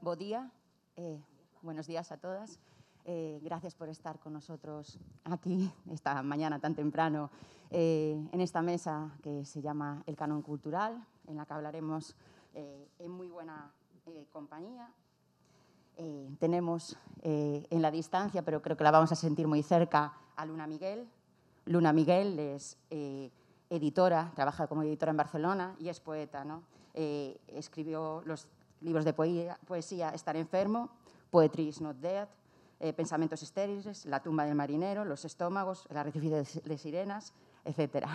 Bodía, eh, buenos días a todas. Eh, gracias por estar con nosotros aquí esta mañana tan temprano eh, en esta mesa que se llama El Canon Cultural, en la que hablaremos en muy buena compañía. tenemos en la distancia, pero creo que la vamos a sentir muy cerca, a Luna Miguel. Luna Miguel es editora, trabaja como editora en Barcelona y es poeta. ¿no? escribió los libros de poesía, Estar enfermo, Poetry is not dead, eh, Pensamientos estériles, La tumba del marinero, Los estómagos, La arrecife de, sirenas, etc.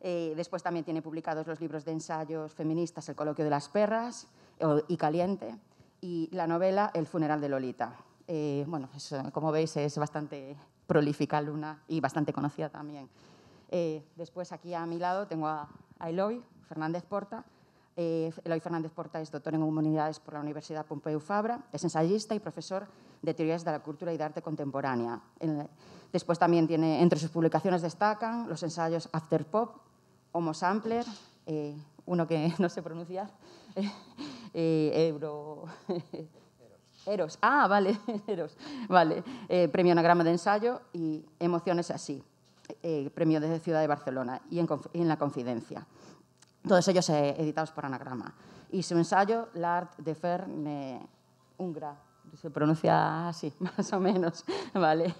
Eh, después también tiene publicados los libros de ensayos feministas El coloquio de las perras y Caliente, y la novela El funeral de Lolita. Eh, bueno, como veis es bastante prolífica Luna y bastante conocida también. después aquí a mi lado tengo a, a Eloy Fernández Porta, eh, Eloy Fernández Porta es doctor en humanidades por la Universidad Pompeu Fabra, es ensayista y profesor de teorías de la cultura y de arte contemporánea. Después también tiene, entre sus publicaciones destacan los ensayos After Pop, Homo Sampler, eh, uno que no sé pronunciar, eh, Eros, ah, vale, Eros, vale, premio Anagrama de Ensayo y Emociones Así, premio desde Ciudad de Barcelona y en La Confidencia todos ellos eh, editados por Anagrama. Y su ensayo, L'Art de Ferne Ungra, se pronuncia así, más o menos, ¿vale?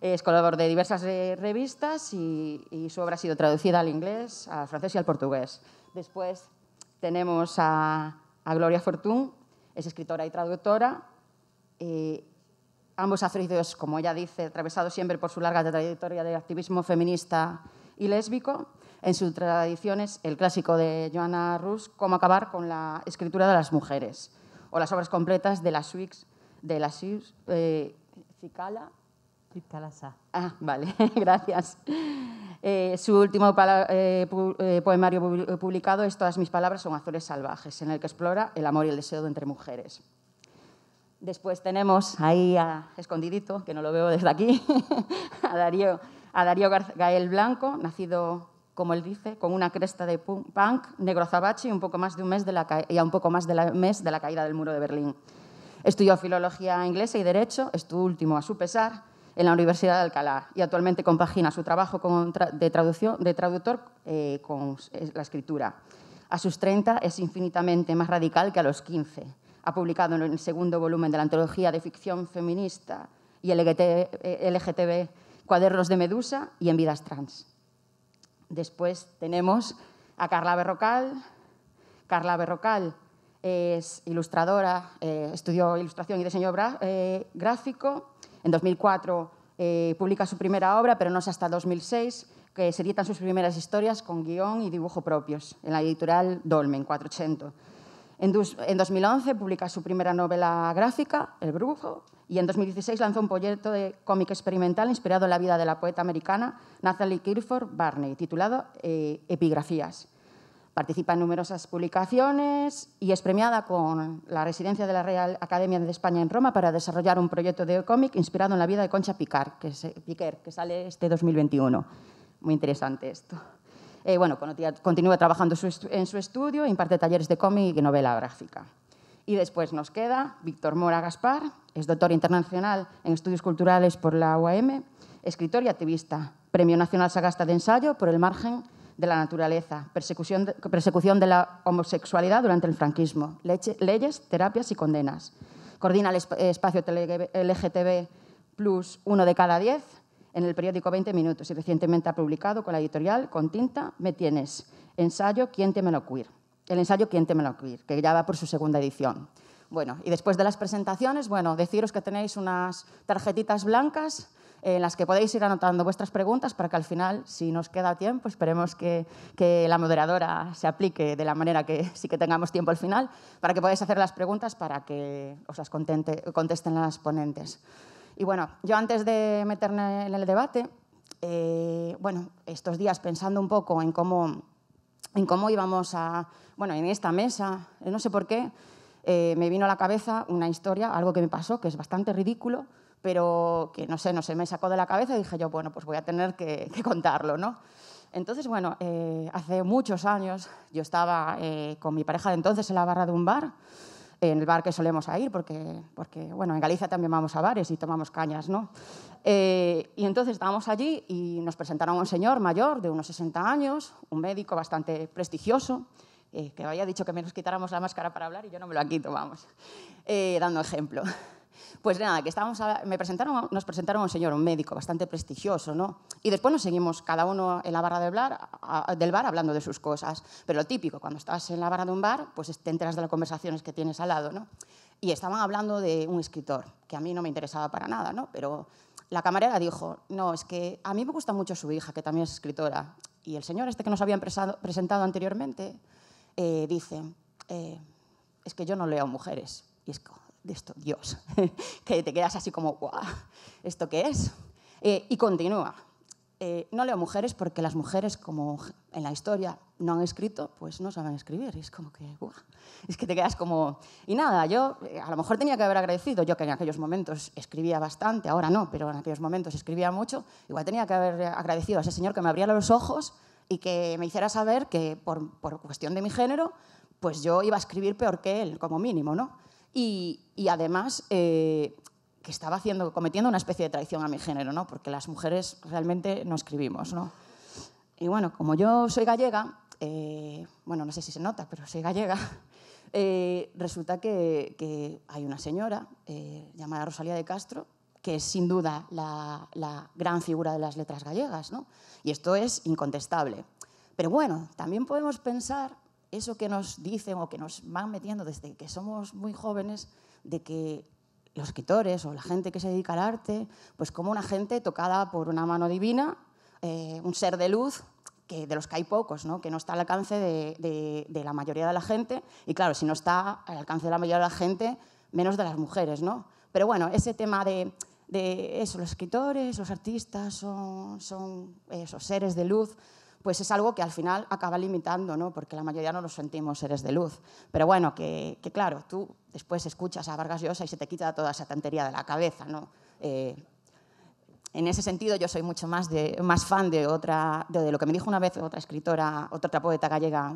Es colaborador de diversas eh, revistas y, su obra ha sido traducida al inglés, al francés y al portugués. Después tenemos a, Gloria Fortún, es escritora y traductora. Eh, ambos actores, como ella dice, atravesados siempre por su larga trayectoria de activismo feminista y lésbico en sus tradiciones el clásico de Joanna Rus, Cómo acabar con la escritura de las mujeres, o las obras completas de la Suix, de la Suix, eh, Cicala. Sá. Ah, vale, gracias. Eh, su último eh, eh, poemario publicado es Todas mis palabras son azules salvajes, en el que explora el amor y el deseo entre mujeres. Después tenemos ahí escondidito, que no lo veo desde aquí, a Darío, a Darío Gael Blanco, nacido como él dice, con una cresta de punk, negro zabache y, un poco más de un mes de la a un poco más de mes de la caída del muro de Berlín. Estudió filología inglesa y derecho, estuvo último a su pesar, en la Universidad de Alcalá y actualmente compagina su trabajo de, traductor eh, con la escritura. A sus 30 es infinitamente más radical que a los 15. Ha publicado en el segundo volumen de la antología de ficción feminista y LGTB eh, Cuadernos de Medusa y En Vidas Trans. Después tenemos a Carla Berrocal. Carla Berrocal es ilustradora, eh, estudió ilustración y diseño eh, gráfico. En 2004 eh, publica su primera obra, pero no es hasta 2006 que se editan sus primeras historias con guión y dibujo propios en la editorial Dolmen 480. En, 2011 publica su primera novela gráfica, El Brujo, y en 2016 lanzó un proyecto de cómic experimental inspirado en la vida de la poeta americana Natalie Kirford Barney, titulado eh, Epigrafías. Participa en numerosas publicaciones y es premiada con la residencia de la Real Academia de España en Roma para desarrollar un proyecto de cómic inspirado en la vida de Concha Picar, Piquer, que sale este 2021. Muy interesante esto. Eh, bueno, continúa trabajando en su estudio, imparte talleres de cómic y novela gráfica. Y después nos queda Víctor Mora Gaspar, es doctor internacional en estudios culturales por la UAM, escritor y activista, Premio Nacional Sagasta de Ensayo por el margen de la naturaleza, persecución de, la homosexualidad durante el franquismo, leyes, terapias y condenas. Coordina el espacio LGTB Plus uno de cada diez en el periódico 20 Minutos y recientemente ha publicado con la editorial Con Tinta Me Tienes, ensayo Quién teme lo queer. El ensayo Quién teme lo queer, que ya va por su segunda edición. Bueno, y después de las presentaciones, bueno, deciros que tenéis unas tarjetitas blancas eh, en las que podéis ir anotando vuestras preguntas para que al final, si nos queda tiempo, esperemos que, la moderadora se aplique de la manera que sí que tengamos tiempo al final, para que podáis hacer las preguntas para que os las contesten las ponentes. Y bueno, yo antes de meterme en el debate, eh, bueno, estos días pensando un poco en cómo, en cómo íbamos a, bueno, en esta mesa, eh, no sé por qué, eh, me vino a la cabeza una historia, algo que me pasó, que es bastante ridículo, pero que no sé, no sé, me sacó de la cabeza y dije yo, bueno, pues voy a tener que, contarlo, ¿no? Entonces, bueno, hace muchos años yo estaba con mi pareja de entonces en la barra de un bar en el bar que solemos a ir, porque, porque bueno, en Galicia también vamos a bares y tomamos cañas, ¿no? Eh, y entonces estábamos allí y nos presentaron a un señor mayor de unos 60 años, un médico bastante prestigioso, eh, que había dicho que menos quitáramos la máscara para hablar y yo no me lo quito, vamos, eh, dando ejemplo. Pues nada, que nos presentaron un señor, un médico bastante prestigioso, ¿no? Y después nos seguimos cada uno en la barra del bar, hablando de sus cosas. Pero lo típico, cuando estás en la barra de un bar, pues te enteras de las conversaciones que tienes al lado, ¿no? Y estaban hablando de un escritor, que a mí no me interesaba para nada, ¿no? Pero la camarera dijo, no, es que a mí me gusta mucho su hija, que también es escritora. Y el señor este que nos habían presentado anteriormente eh, dice, eh, es que yo no leo mujeres. Y es de esto, Dios, que te quedas así como, guau, ¿esto qué es? Eh, y continúa. Eh, no leo mujeres porque las mujeres, como en la historia no han escrito, pues no saben escribir. es como que, guau, es que te quedas como... Y nada, yo eh, a lo mejor tenía que haber agradecido, yo que en aquellos momentos escribía bastante, ahora no, pero en aquellos momentos escribía mucho, igual tenía que haber agradecido a ese señor que me abría los ojos y que me hiciera saber que por, por cuestión de mi género, pues yo iba a escribir peor que él, como mínimo, ¿no? y, además eh, que estaba haciendo, cometiendo una especie de traición a mi género, ¿no? porque las mujeres realmente no escribimos. ¿no? Y bueno, como yo soy gallega, eh, bueno, no sé si se nota, pero soy gallega, eh, resulta que, hay una señora llamada Rosalía de Castro, que es sin duda la, la, gran figura de las letras gallegas, ¿no? y esto es incontestable. Pero bueno, también podemos pensar eso que nos dicen o que nos van metiendo desde que somos muy jóvenes, de que los escritores o la gente que se dedica al arte, pues como una gente tocada por una mano divina, eh, un ser de luz, que de los que hay pocos, ¿no? que no está al alcance de, la mayoría de la gente. Y claro, si no está al alcance de la mayoría de la gente, menos de las mujeres. ¿no? Pero bueno, ese tema de, eso, los escritores, los artistas son, son esos seres de luz, pues es algo que al final acaba limitando, ¿no? porque la mayoría no nos sentimos seres de luz. Pero bueno, que, claro, tú después escuchas a Vargas Llosa y se te quita toda esa tantería de la cabeza. ¿no? Eh, en ese sentido, yo soy mucho más, de, más fan de, otra, de, lo que me dijo una vez otra escritora, otra, poeta gallega,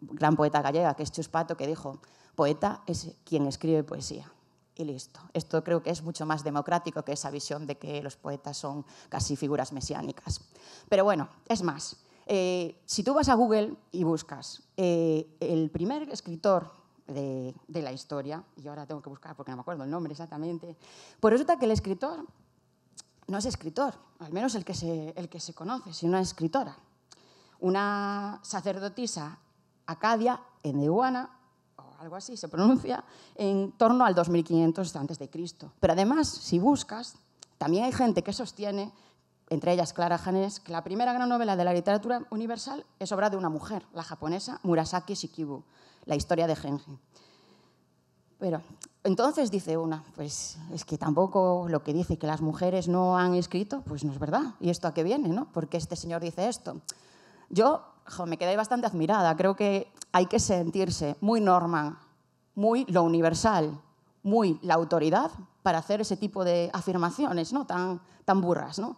gran poeta gallega, que es Chuspato, que dijo, poeta es quien escribe poesía y listo. Esto creo que es mucho más democrático que esa visión de que los poetas son casi figuras mesiánicas. Pero bueno, es más, eh, si tú vas a Google y buscas eh, el primer escritor de, la historia, y ahora tengo que buscar porque no me acuerdo el nombre exactamente, pues resulta que el escritor no es escritor, al menos el que se, el que se conoce, sino una escritora. Una sacerdotisa acadia, en eneguana, o algo así se pronuncia, en torno al 2500 a.C. Pero además, si buscas, también hay gente que sostiene entre ellas Clara Hanes que la primera gran novela de la literatura universal es obra de una mujer, la japonesa Murasaki Shikibu, La historia de Genji. Pero entonces dice una, pues es que tampoco lo que dice que las mujeres no han escrito, pues no es verdad. ¿Y esto a qué viene? No? Porque este señor dice esto. Yo me quedé bastante admirada. Creo que hay que sentirse muy Norman, muy lo universal, muy la autoridad para hacer ese tipo de afirmaciones ¿no? tan, tan burras. ¿no?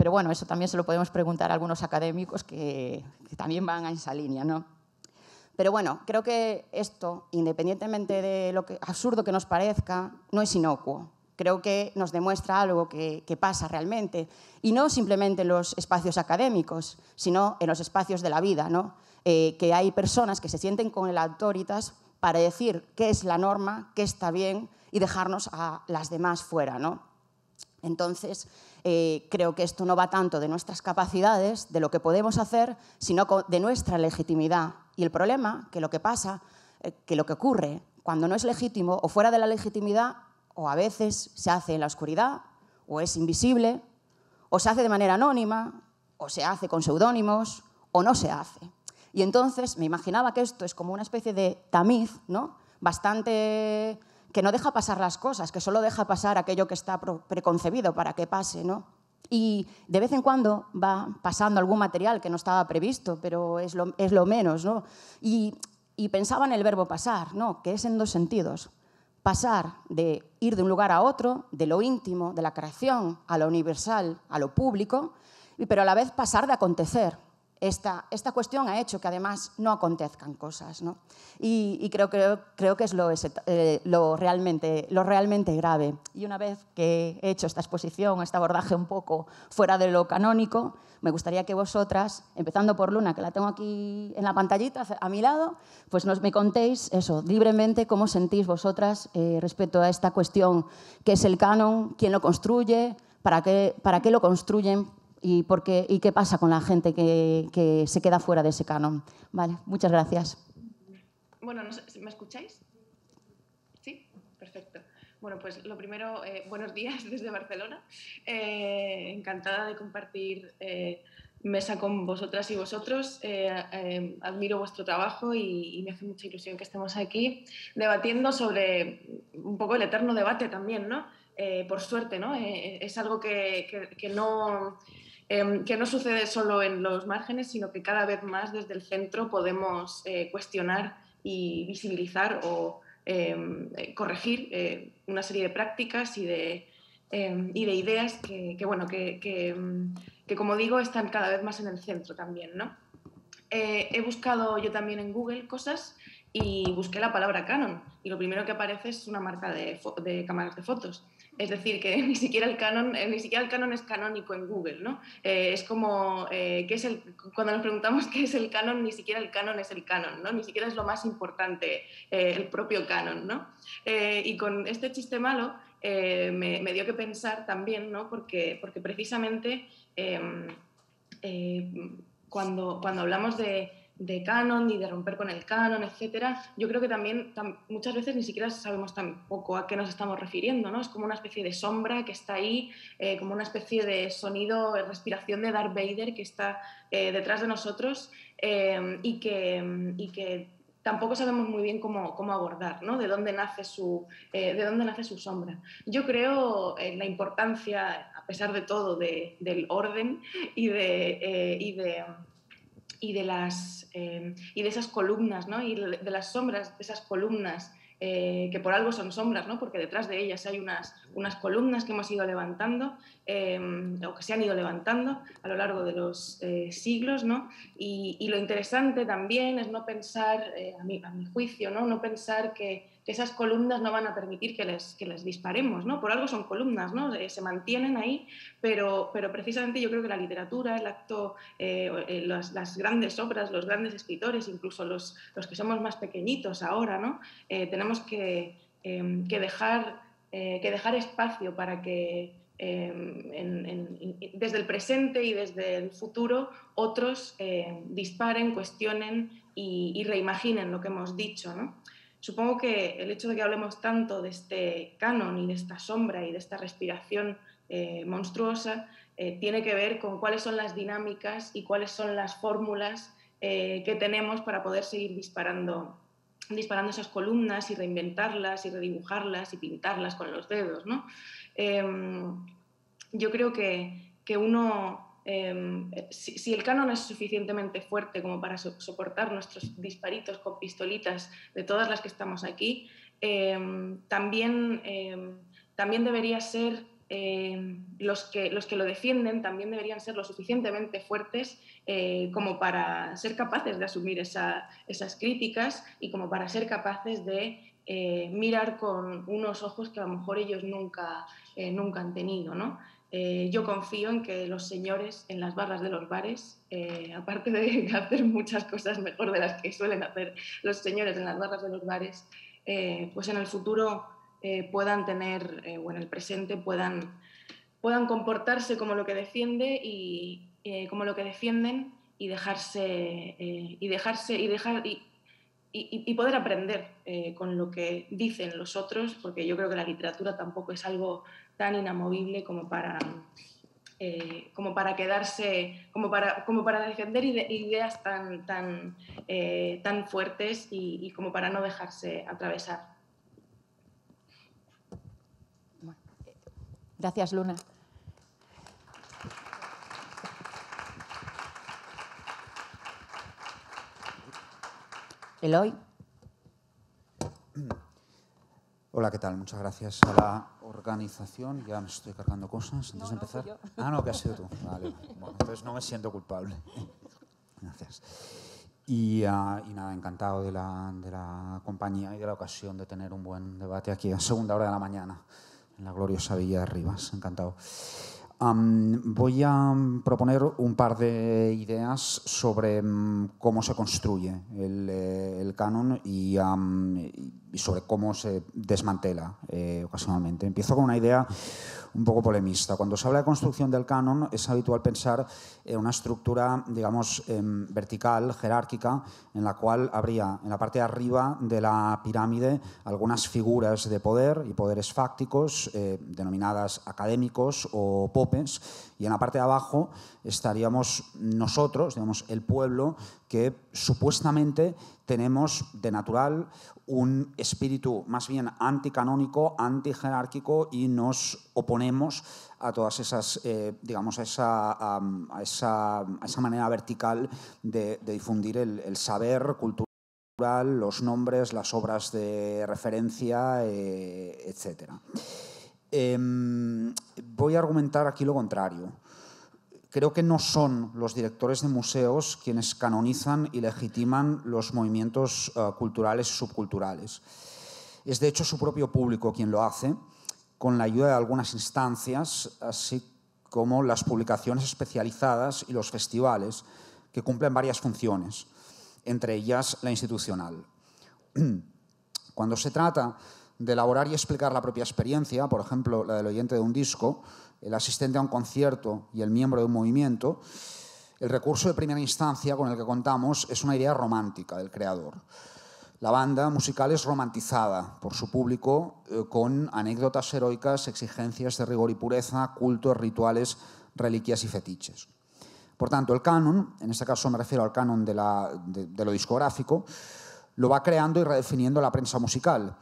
Pero bueno, eso también se lo podemos preguntar a algunos académicos que, también van a esa línea, ¿no? Pero bueno, creo que esto, independientemente de lo que, absurdo que nos parezca, no es inocuo. Creo que nos demuestra algo que, pasa realmente. Y no simplemente en los espacios académicos, sino en los espacios de la vida, ¿no? Eh, que hay personas que se sienten con el autoritas para decir qué es la norma, qué está bien y dejarnos a las demás fuera, ¿no? Entonces, eh, creo que esto no va tanto de nuestras capacidades, de lo que podemos hacer, sino de nuestra legitimidad. Y el problema, que lo que pasa, eh, que lo que ocurre cuando no es legítimo o fuera de la legitimidad, o a veces se hace en la oscuridad, o es invisible, o se hace de manera anónima, o se hace con seudónimos, o no se hace. Y entonces me imaginaba que esto es como una especie de tamiz, ¿no? Bastante que no deja pasar las cosas, que solo deja pasar aquello que está preconcebido para que pase, Y de vez en cuando va pasando algún material que no estaba previsto, pero es lo, menos, Y, pensaba en el verbo pasar, ¿no? Que es en dos sentidos. Pasar de ir de un lugar a otro, de lo íntimo, de la creación, a lo universal, a lo público, pero a la vez pasar de acontecer, esta, cuestión ha hecho que además no acontezcan cosas. Y, creo, que es, eh, lo, realmente, grave. Y una vez que he hecho esta exposición, este abordaje un poco fuera de lo canónico, me gustaría que vosotras, empezando por Luna, que la tengo aquí en la pantallita a mi lado, pues nos me contéis eso, libremente, cómo sentís vosotras eh, respecto a esta cuestión, qué es el canon, quién lo construye, para qué lo construyen, y, y qué pasa con la gente que, se queda fuera de ese canon. Vale, muchas gracias. Bueno, ¿me escucháis? Sí, perfecto. Bueno, pues lo primero, eh, buenos días desde Barcelona. Eh, encantada de compartir eh, mesa con vosotras y vosotros. admiro vuestro trabajo y, me hace mucha ilusión que estemos aquí debatiendo sobre un poco el eterno debate también, ¿no? por suerte, ¿no? es algo que, que no Em, que no sucede solo en los márgenes, sino que cada vez más desde el centro podemos eh, cuestionar y visibilizar o em, eh, corregir eh, una serie de prácticas y de, em, ideas que, como digo, están cada vez más en el centro también. he buscado yo también en Google cosas y busqué la palabra Canon y lo primero que aparece es una marca de cámaras de fotos. Es decir, que ni siquiera el canon, eh, ni siquiera el canon es canónico en Google, ¿no? Eh, es como eh, es el, cuando nos preguntamos qué es el canon, ni siquiera el canon es el canon, ¿no? Ni siquiera es lo más importante el propio canon, ¿no? y con este chiste malo me, dio que pensar también, ¿no? Porque, porque precisamente em, cuando, cuando hablamos de de canon ni de romper con el canon, etcétera, yo creo que también muchas veces ni siquiera sabemos tampoco a qué nos estamos refiriendo, ¿no? Es como una especie de sombra que está ahí, eh, como una especie de sonido, eh, respiración de Darth Vader que está eh, detrás de nosotros y, que, que tampoco sabemos muy bien cómo, cómo abordar, ¿no? De dónde nace su, de dónde nace su sombra. Yo creo en la importancia, a pesar de todo, del orden y de y de, las, eh, y de esas columnas, ¿no? y de las sombras de esas columnas, eh, que por algo son sombras, ¿no? porque detrás de ellas hay unas, unas columnas que hemos ido levantando eh, o que se han ido levantando a lo largo de los siglos. ¿no? Y, lo interesante también es no pensar, a, mi, a mi juicio, ¿no? no pensar que esas columnas no van a permitir que les, que les disparemos, ¿no? Por algo son columnas, ¿no? Eh, se mantienen ahí, pero, pero precisamente yo creo que la literatura, el acto, eh, eh, las, grandes obras, los grandes escritores, incluso los, que somos más pequeñitos ahora, ¿no? tenemos que, em, que dejar, que dejar espacio para que em, desde el presente y desde el futuro otros disparen, cuestionen y, y, reimaginen lo que hemos dicho. ¿no? Supongo que el hecho de que hablemos tanto de este canon y de esta sombra y de esta respiración eh, monstruosa eh, tiene que ver con cuáles son las dinámicas y cuáles son las fórmulas eh, que tenemos para poder seguir disparando, disparando esas columnas y reinventarlas y redibujarlas y pintarlas con los dedos. Em, yo creo que, que uno Em, eh, si, el canon es suficientemente fuerte como para soportar nuestros disparitos con pistolitas de todas las que estamos aquí, em, también, em, también debería ser los, que, los que lo defienden, también deberían ser lo suficientemente fuertes eh, como para ser capaces de asumir esas críticas y como para ser capaces de eh, mirar con unos ojos que a lo mejor ellos nunca, nunca han tenido. ¿no? Eh, yo confío en que los señores en las barras de los bares, eh, aparte de hacer muchas cosas mejor de las que suelen hacer los señores en las barras de los bares, eh, pues en el futuro puedan tener, o en el presente puedan, puedan comportarse como lo que defiende y como lo que defienden y dejarse y dejarse y dejar y, y poder aprender con lo que dicen los otros, porque yo creo que la literatura tampoco es algo tan inamovible como para, eh, como para quedarse, como para, como para defender ideas tan, tan, eh, tan fuertes y, como para no dejarse atravesar. Gracias, Luna. Eloy. Hola, ¿qué tal? Muchas gracias a organización, ya me estoy cargando cosas antes de empezar. Ah, no, que has sido tú. Vale, entonces no me siento culpable. Gracias. Ah, y, nada, encantado de la, de la, compañía y de la ocasión de tener un buen debate aquí a segunda hora de la mañana en la gloriosa Villa de Rivas. Encantado voy a proponer un par de ideas sobre mm, cómo se construye el, eh, canon y, sobre cómo se desmantela eh, ocasionalmente. Empiezo con una idea un poco polemista. Cuando se habla de construcción del canon, es habitual pensar en una estructura, digamos, em, vertical, jerárquica, en la cual habría en la parte de arriba de la pirámide algunas figuras de poder y poderes fácticos, eh, denominadas académicos o popes, y en la parte de abajo estaríamos nosotros, digamos, el pueblo, que supuestamente tenemos de natural un espíritu más bien anticanónico, antijerárquico y nos oponemos a todas esas, eh, digamos, esa, esa, manera vertical de, difundir el, saber cultural los nombres, las obras de referencia, eh, etcétera. etc. Em, voy a argumentar aquí lo contrario. Creo que no son los directores de museos quienes canonizan y legitiman los movimientos eh, culturales y subculturales. Es de hecho su propio público quien lo hace, con la ayuda de algunas instancias, así como las publicaciones especializadas y los festivales, que cumplen varias funciones, entre ellas la institucional. Cuando se trata de elaborar y explicar la propia experiencia, por ejemplo, la del oyente de un disco, el asistente a un concierto y el miembro de un movimiento, el recurso de primera instancia con el que contamos es una idea romántica del creador. La banda musical es romantizada por su público eh, con anécdotas heroicas, exigencias de rigor y pureza, cultos, rituales, reliquias y fetiches. Por tanto, el canon, en este caso me refiero al canon de lo discográfico, lo va creando y redefiniendo la prensa musical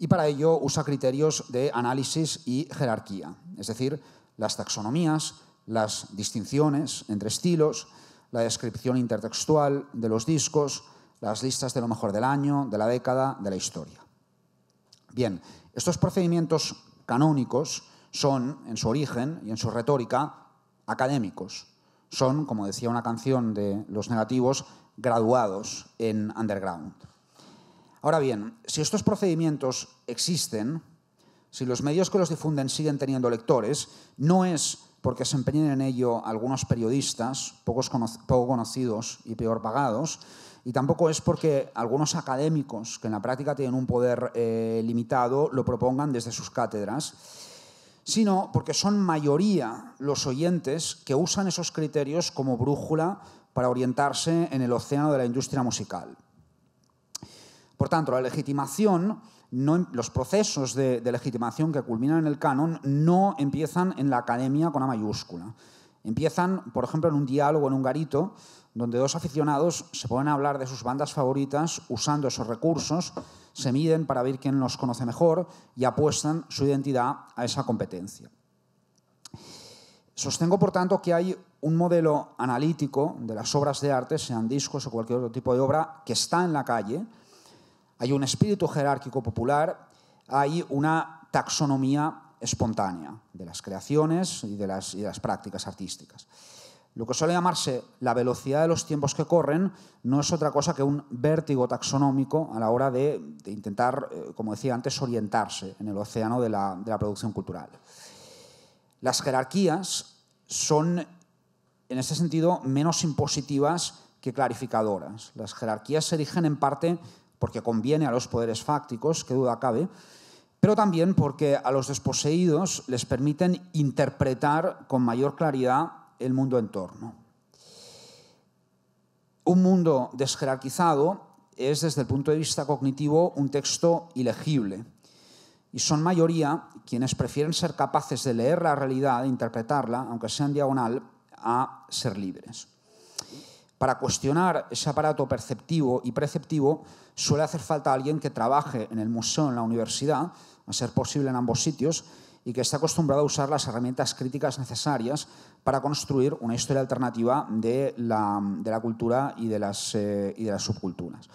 y para ello usa criterios de análisis y jerarquía, es decir, las taxonomías, las distinciones entre estilos, la descripción intertextual de los discos, las listas de lo mejor del año, de la década, de la historia. Bien, estos procedimientos canónicos son, en su origen y en su retórica, académicos. Son, como decía una canción de Los Negativos, graduados en underground. Ahora bien, si estos procedimientos existen, si los medios que los difunden siguen teniendo lectores, no es porque se empeñen en ello algunos periodistas, poco conocidos y peor pagados, y tampoco es porque algunos académicos, que en la práctica tienen un poder eh, limitado, lo propongan desde sus cátedras, sino porque son mayoría los oyentes que usan esos criterios como brújula para orientarse en el océano de la industria musical. Por tanto, la legitimación, em, los procesos de, legitimación que culminan en el canon no empiezan en la academia con A mayúscula. Empiezan, por ejemplo, en un diálogo en un garito, donde dos aficionados se ponen a hablar de sus bandas favoritas usando esos recursos, se miden para ver quién los conoce mejor y apuestan su identidad a esa competencia. Sostengo, por tanto, que hay un modelo analítico de las obras de arte, sean discos o cualquier otro tipo de obra, que está en la calle, hay un espíritu jerárquico popular, hay una taxonomía espontánea de las creaciones y de las, prácticas artísticas. Lo que suele llamarse la velocidad de los tiempos que corren no es otra cosa que un vértigo taxonómico a la hora de, intentar, eh, como decía antes, orientarse en el océano de la, de la producción cultural. Las jerarquías son, en este sentido, menos impositivas que clarificadoras. Las jerarquías se erigen en parte porque conviene a los poderes fácticos, que duda cabe, pero también porque a los desposeídos les permiten interpretar con mayor claridad el mundo entorno. Un mundo desjerarquizado es, desde el punto de vista cognitivo, un texto ilegible. Y son mayoría quienes prefieren ser capaces de leer la realidad, e interpretarla, aunque sea en diagonal, a ser libres. Para cuestionar ese aparato perceptivo y preceptivo suele hacer falta alguien que trabaje en el museo, en la universidad, a ser posible en ambos sitios, y que está acostumbrado a usar las herramientas críticas necesarias para construir una historia alternativa de la, cultura y de, las, eh, y de las subculturas.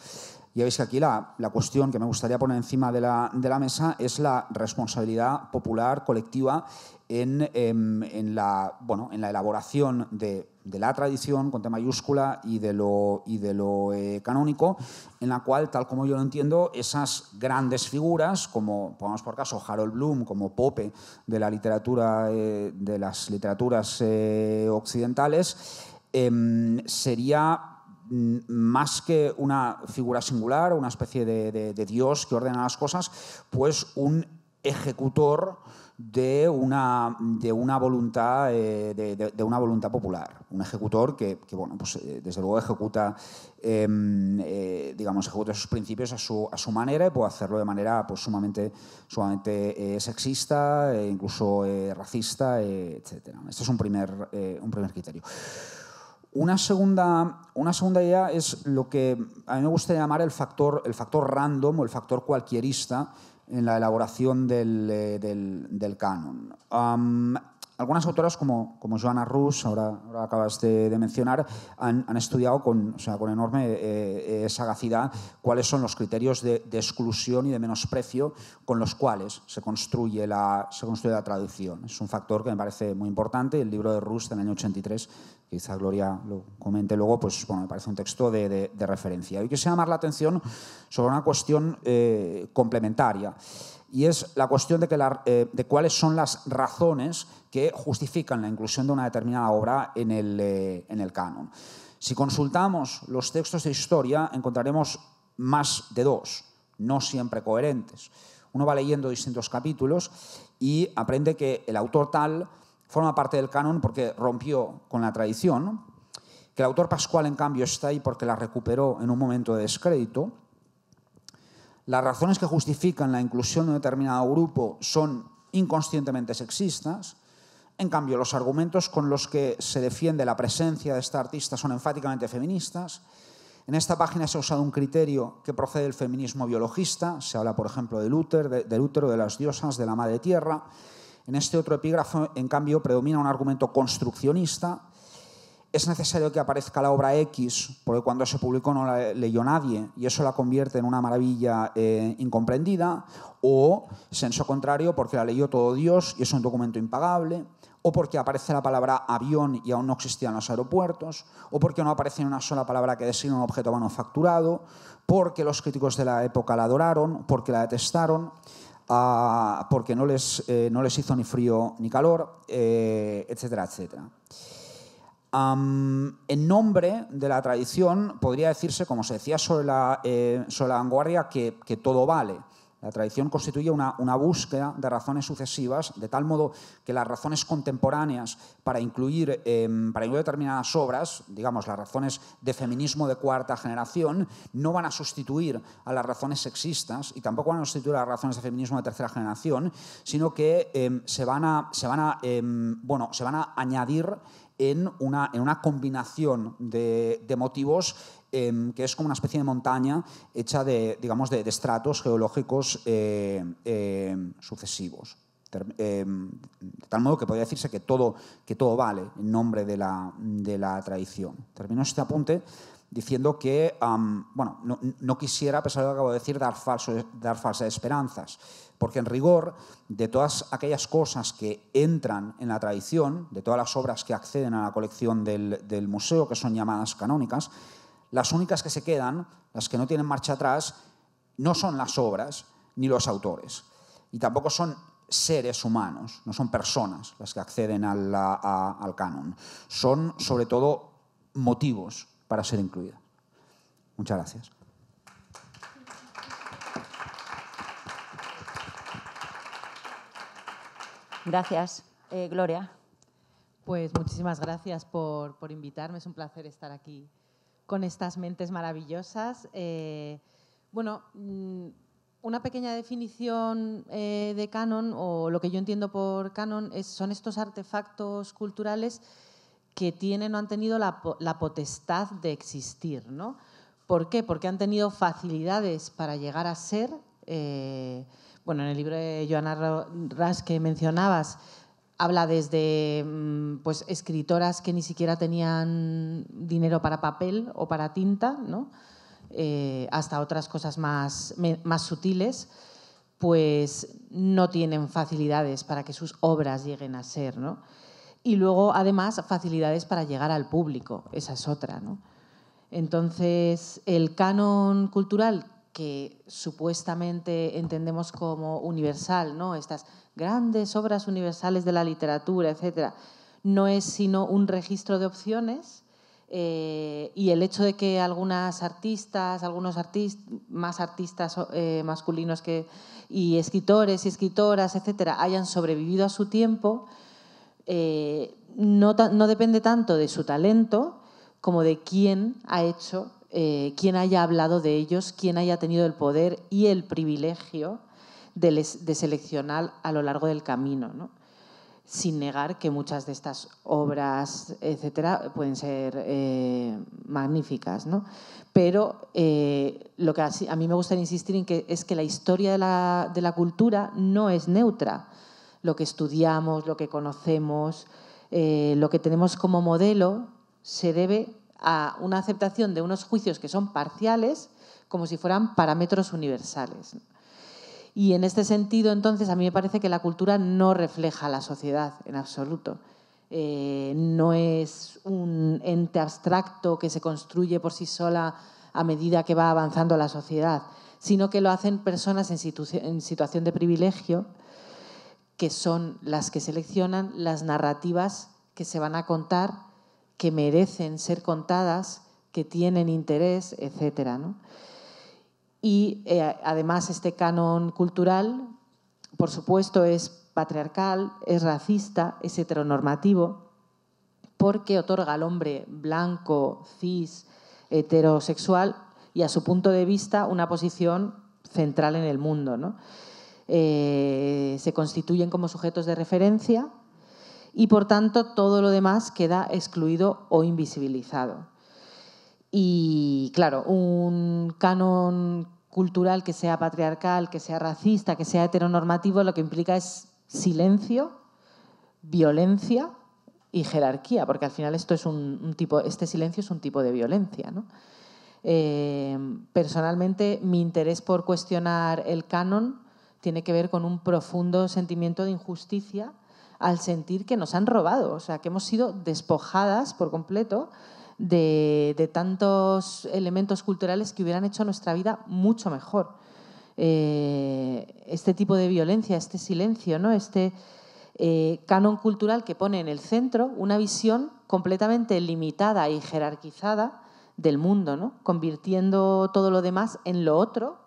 Ya veis que aquí la, cuestión que me gustaría poner encima de la, mesa es la responsabilidad popular, colectiva, en, em, en, la, bueno, en la elaboración de de la tradición con T mayúscula y de lo, eh, canónico, en la cual, tal como yo lo entiendo, esas grandes figuras, como pongamos por caso Harold Bloom, como Pope de la literatura eh, de las literaturas eh, occidentales, em, sería mm, más que una figura singular, una especie de, Dios que ordena las cosas, pues un ejecutor de una, voluntad, eh, de, una voluntad popular. Un ejecutor que, pues, eh, desde luego ejecuta, em, eh, digamos, ejecuta sus principios a su, manera y puede hacerlo de manera pues, sumamente, sumamente sexista, incluso racista, etc. Este es un primer, un primer criterio. Una segunda, una segunda idea es lo que a mí me gusta llamar el factor, el factor random o el factor cualquierista, en la elaboración del, eh, canon. algunas autoras como, como Joanna Rus, ahora, acabas de, mencionar, han, estudiado con, con enorme eh, eh, sagacidad cuáles son los criterios de, exclusión y de menosprecio con los cuales se construye, la, se construye la traducción. Es un factor que me parece muy importante. El libro de Rus del año 83 quizá Gloria lo comente luego, pues bueno, me parece un texto de, referencia. Yo quisiera llamar la atención sobre una cuestión eh, complementaria y es la cuestión de, que eh, de cuáles son las razones que justifican la inclusión de una determinada obra en el, eh, en el canon. Si consultamos los textos de historia, encontraremos más de dos, no siempre coherentes. Uno va leyendo distintos capítulos y aprende que el autor tal forma parte del canon porque rompió con la tradición, que el autor pascual, en cambio, está ahí porque la recuperó en un momento de descrédito. Las razones que justifican la inclusión de un determinado grupo son inconscientemente sexistas. En cambio, los argumentos con los que se defiende la presencia de esta artista son enfáticamente feministas. En esta página se ha usado un criterio que procede del feminismo biologista. Se habla, por ejemplo, del del útero de las diosas, de la madre tierra. En este otro epígrafo, en cambio, predomina un argumento construccionista. Es necesario que aparezca la obra X, porque cuando se publicó no la leyó nadie, y eso la convierte en una maravilla eh, incomprendida, o, senso contrario, porque la leyó todo Dios y es un documento impagable, o porque aparece la palabra avión y aún no existían los aeropuertos, o porque no aparece una sola palabra que designe un objeto manufacturado, porque los críticos de la época la adoraron, porque la detestaron porque eh, no les, hizo ni frío ni calor, eh, etcétera, etcétera. en nombre de la tradición podría decirse, como se decía sobre la, eh, vanguardia, que todo vale. La tradición constituye una, una, búsqueda de razones sucesivas, de tal modo que las razones contemporáneas para incluir, em, para incluir determinadas obras, digamos las razones de feminismo de cuarta generación, no van a sustituir a las razones sexistas y tampoco van a sustituir a las razones de feminismo de tercera generación, sino que em, se, van a, se, van a, em, bueno, se van a añadir en una, en una combinación de motivos Em, que es como una especie de montaña hecha de, digamos, de, estratos geológicos eh, em, sucesivos. Em, de tal modo que podría decirse que todo, que todo vale en nombre de la, de la tradición. Termino este apunte diciendo que, bueno, no, quisiera, a pesar de lo que acabo de decir, dar, falso, dar falsas esperanzas, porque en rigor, de todas aquellas cosas que entran en la tradición, de todas las obras que acceden a la colección del, del museo, que son llamadas canónicas, las únicas que se quedan, las que no tienen marcha atrás, no son las obras ni los autores. Y tampoco son seres humanos, no son personas las que acceden al, canon. Son, sobre todo, motivos para ser incluidas. Muchas gracias. Gracias, eh, Gloria. Pues muchísimas gracias por invitarme. Es un placer estar aquí con estas mentes maravillosas. Eh, bueno, mm, una pequeña definición eh, de canon, o lo que yo entiendo por canon, son estos artefactos culturales que tienen o han tenido la, potestad de existir, ¿no? ¿Por qué? Porque han tenido facilidades para llegar a ser. Eh, bueno, en el libro de Joana Ras que mencionabas, habla desde mm, pues, escritoras que ni siquiera tenían dinero para papel o para tinta, ¿no? Eh, hasta otras cosas más, sutiles, pues no tienen facilidades para que sus obras lleguen a ser. Y luego, además, facilidades para llegar al público, esa es otra. ¿no? Entonces, el canon cultural que supuestamente entendemos como universal, ¿no? estas grandes obras universales de la literatura, etc., no es sino un registro de opciones eh, y el hecho de que algunas artistas, algunos artistas más artistas eh, masculinos y escritores y escritoras, etcétera, hayan sobrevivido a su tiempo, eh, no, no, depende tanto de su talento como de quién ha hecho, quién haya hablado de ellos, quién haya tenido el poder y el privilegio de, seleccionar a lo largo del camino. sin negar que muchas de estas obras, etcétera, pueden ser eh, magníficas, Pero eh, lo que a mí me gustaría insistir en que es que la historia de la, cultura no es neutra. Lo que estudiamos, lo que conocemos, eh, lo que tenemos como modelo se debe a una aceptación de unos juicios que son parciales como si fueran parámetros universales. Y en este sentido, entonces, a mí me parece que la cultura no refleja la sociedad en absoluto. Eh, no es un ente abstracto que se construye por sí sola a medida que va avanzando la sociedad, sino que lo hacen personas en, situación de privilegio, que son las que seleccionan las narrativas que se van a contar, que merecen ser contadas, que tienen interés, etcétera, y eh, además este canon cultural, por supuesto, es patriarcal, es racista, es heteronormativo, porque otorga al hombre blanco, cis, heterosexual y a su punto de vista una posición central en el mundo. Eh, se constituyen como sujetos de referencia y por tanto todo lo demás queda excluido o invisibilizado. Y claro, un canon cultural que sea patriarcal, que sea racista, que sea heteronormativo, lo que implica es silencio, violencia y jerarquía, porque al final esto es un, tipo, este silencio es un tipo de violencia. Eh, personalmente, mi interés por cuestionar el canon tiene que ver con un profundo sentimiento de injusticia al sentir que nos han robado, o sea, que hemos sido despojadas por completo de, tantos elementos culturales que hubieran hecho nuestra vida mucho mejor. Eh, este tipo de violencia, este silencio, ¿no? este eh, canon cultural que pone en el centro una visión completamente limitada y jerarquizada del mundo, ¿no? convirtiendo todo lo demás en lo otro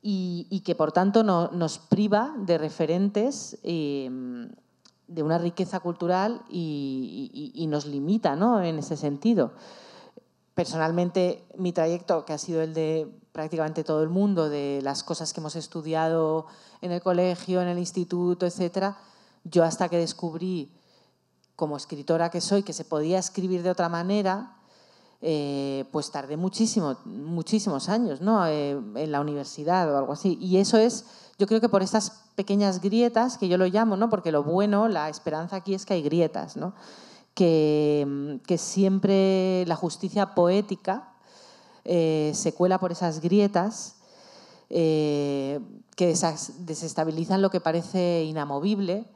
y, que por tanto nos priva de referentes. Eh, de una riqueza cultural y, nos limita ¿no? en ese sentido. Personalmente, mi trayecto, que ha sido el de prácticamente todo el mundo, de las cosas que hemos estudiado en el colegio, en el instituto, etc., yo hasta que descubrí, como escritora que soy, que se podía escribir de otra manera, eh, pues tardé muchísimo, muchísimos años eh, en la universidad o algo así. Y eso es yo creo que por estas pequeñas grietas, que yo lo llamo, ¿no? porque lo bueno, la esperanza aquí es que hay grietas, mm, que, siempre la justicia poética eh, se cuela por esas grietas eh, que desestabilizan lo que parece inamovible,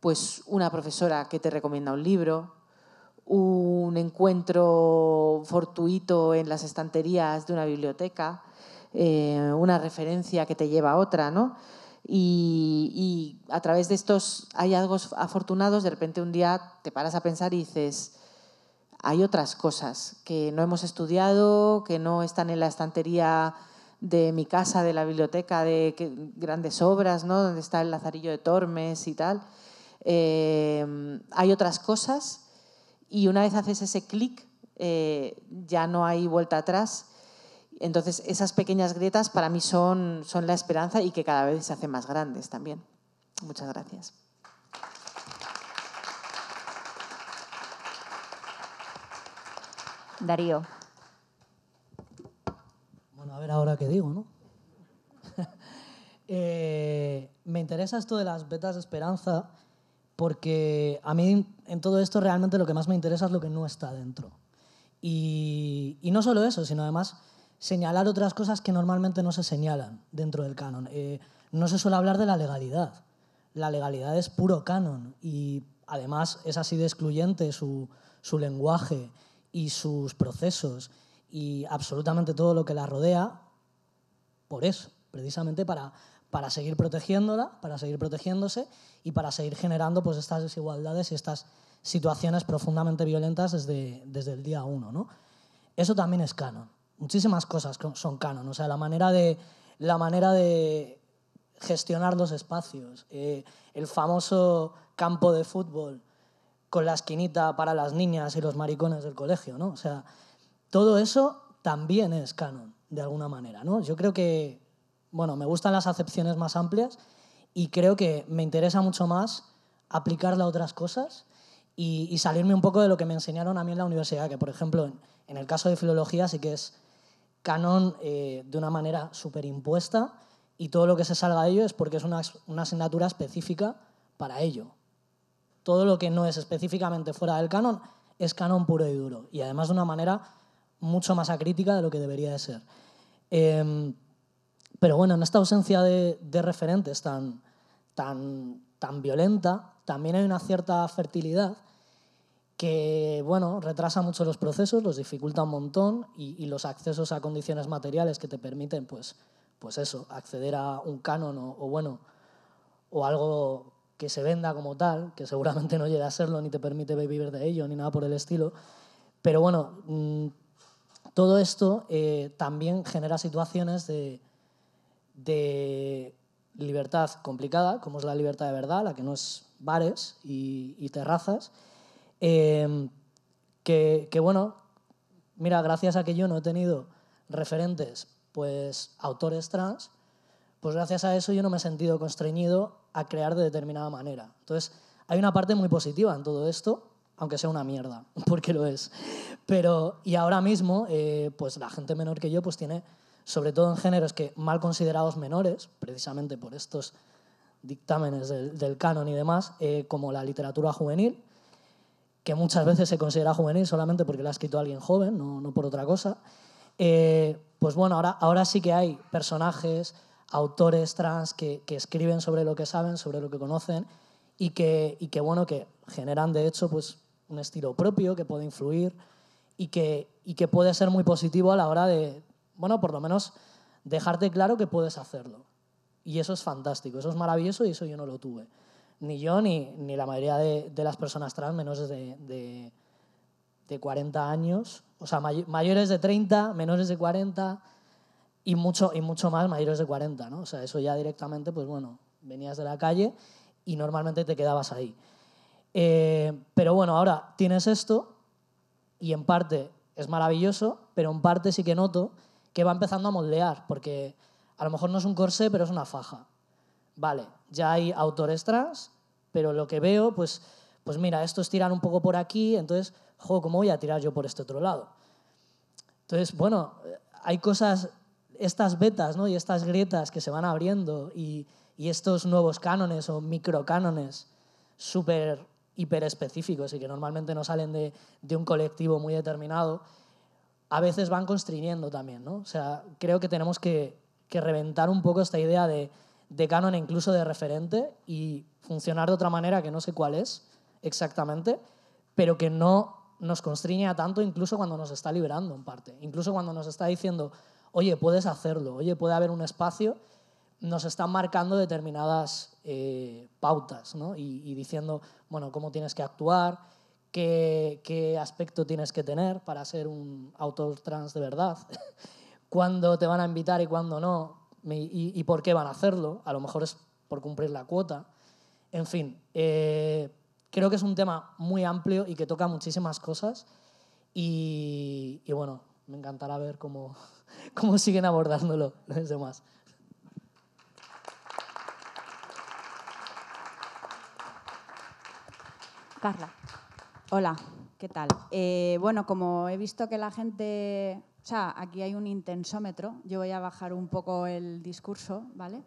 pues una profesora que te recomienda un libro, un encuentro fortuito en las estanterías de una biblioteca, eh, una referencia que te lleva a otra, ¿no? Y, a través de estos hallazgos afortunados, de repente un día te paras a pensar y dices, hay otras cosas que no hemos estudiado, que no están en la estantería de mi casa, de la biblioteca, de grandes obras, ¿no? Donde está el Lazarillo de Tormes y tal. Eh, hay otras cosas y una vez haces ese clic, eh, ya no hay vuelta atrás entonces, esas pequeñas grietas para mí son, la esperanza y que cada vez se hacen más grandes también. Muchas gracias. Darío. Bueno, a ver ahora qué digo, ¿no? Eh, me interesa esto de las vetas de esperanza porque a mí en todo esto realmente lo que más me interesa es lo que no está dentro. y no solo eso, sino además señalar otras cosas que normalmente no se señalan dentro del canon. Eh, no se suele hablar de la legalidad. La legalidad es puro canon y además es así de excluyente su, lenguaje y sus procesos y absolutamente todo lo que la rodea por eso, precisamente para, para seguir protegiéndola, para seguir protegiéndose y para seguir generando pues, estas desigualdades y estas situaciones profundamente violentas desde, desde el día uno. ¿no? Eso también es canon. Muchísimas cosas son canon, o sea, la manera de, la manera de gestionar los espacios, eh, el famoso campo de fútbol con la esquinita para las niñas y los maricones del colegio, ¿no? O sea, todo eso también es canon, de alguna manera, ¿no? Yo creo que, bueno, me gustan las acepciones más amplias y creo que me interesa mucho más aplicarla a otras cosas y, salirme un poco de lo que me enseñaron a mí en la universidad, que por ejemplo, en, en el caso de filología sí que es canon eh, de una manera superimpuesta y todo lo que se salga de ello es porque es una, asignatura específica para ello. Todo lo que no es específicamente fuera del canon es canon puro y duro y además de una manera mucho más acrítica de lo que debería de ser. Em, pero bueno, en esta ausencia de, referentes tan, tan, tan violenta, también hay una cierta fertilidad que bueno, retrasa mucho los procesos, los dificulta un montón y, los accesos a condiciones materiales que te permiten, pues, pues eso, acceder a un canon o, bueno, o algo que se venda como tal, que seguramente no llega a serlo ni te permite vivir de ello ni nada por el estilo. Pero bueno, mm, todo esto eh, también genera situaciones de, libertad complicada, como es la libertad de verdad, la que no es bares y terrazas, Em, que, bueno, mira, gracias a que yo no he tenido referentes, pues autores trans, pues gracias a eso yo no me he sentido constreñido a crear de determinada manera. Entonces, hay una parte muy positiva en todo esto, aunque sea una mierda, porque lo es. Pero, y ahora mismo, eh, pues la gente menor que yo, pues tiene, sobre todo en géneros que mal considerados menores, precisamente por estos dictámenes del, canon y demás, eh, como la literatura juvenil, que muchas veces se considera juvenil solamente porque la ha escrito alguien joven, no, no por otra cosa. Eh, pues bueno, ahora, ahora sí que hay personajes, autores trans que, escriben sobre lo que saben, sobre lo que conocen y que, y bueno, que generan de hecho pues, un estilo propio que puede influir y que, y que puede ser muy positivo a la hora de, bueno, por lo menos dejarte claro que puedes hacerlo. Y eso es fantástico, eso es maravilloso y eso yo no lo tuve ni yo ni, la mayoría de, las personas trans menores de, 40 años, o sea, mayores de 30, menores de 40 y mucho, y mucho más mayores de 40, ¿no? O sea, eso ya directamente, pues bueno, venías de la calle y normalmente te quedabas ahí. Eh, pero bueno, ahora tienes esto y en parte es maravilloso, pero en parte sí que noto que va empezando a moldear, porque a lo mejor no es un corsé, pero es una faja vale, ya hay autores trans, pero lo que veo, pues, pues mira, estos tiran un poco por aquí, entonces, juego ¿cómo voy a tirar yo por este otro lado? Entonces, bueno, hay cosas, estas vetas ¿no? y estas grietas que se van abriendo y, estos nuevos cánones o microcánones súper hiper específicos y que normalmente no salen de, un colectivo muy determinado, a veces van constriñendo también. ¿no? O sea, creo que tenemos que, que reventar un poco esta idea de, de canon e incluso de referente y funcionar de otra manera que no sé cuál es exactamente, pero que no nos constriñe tanto incluso cuando nos está liberando en parte, incluso cuando nos está diciendo, oye, puedes hacerlo, oye, puede haber un espacio, nos están marcando determinadas eh, pautas ¿no? y, diciendo, bueno, cómo tienes que actuar, qué, qué aspecto tienes que tener para ser un autor trans de verdad, cuándo te van a invitar y cuándo no, y, por qué van a hacerlo. A lo mejor es por cumplir la cuota. En fin, eh, creo que es un tema muy amplio y que toca muchísimas cosas. Y, bueno, me encantará ver cómo, siguen abordándolo los demás. Carla. Hola, ¿qué tal? Eh, bueno, como he visto que la gente o sea, aquí hay un intensómetro. Yo voy a bajar un poco el discurso, ¿vale?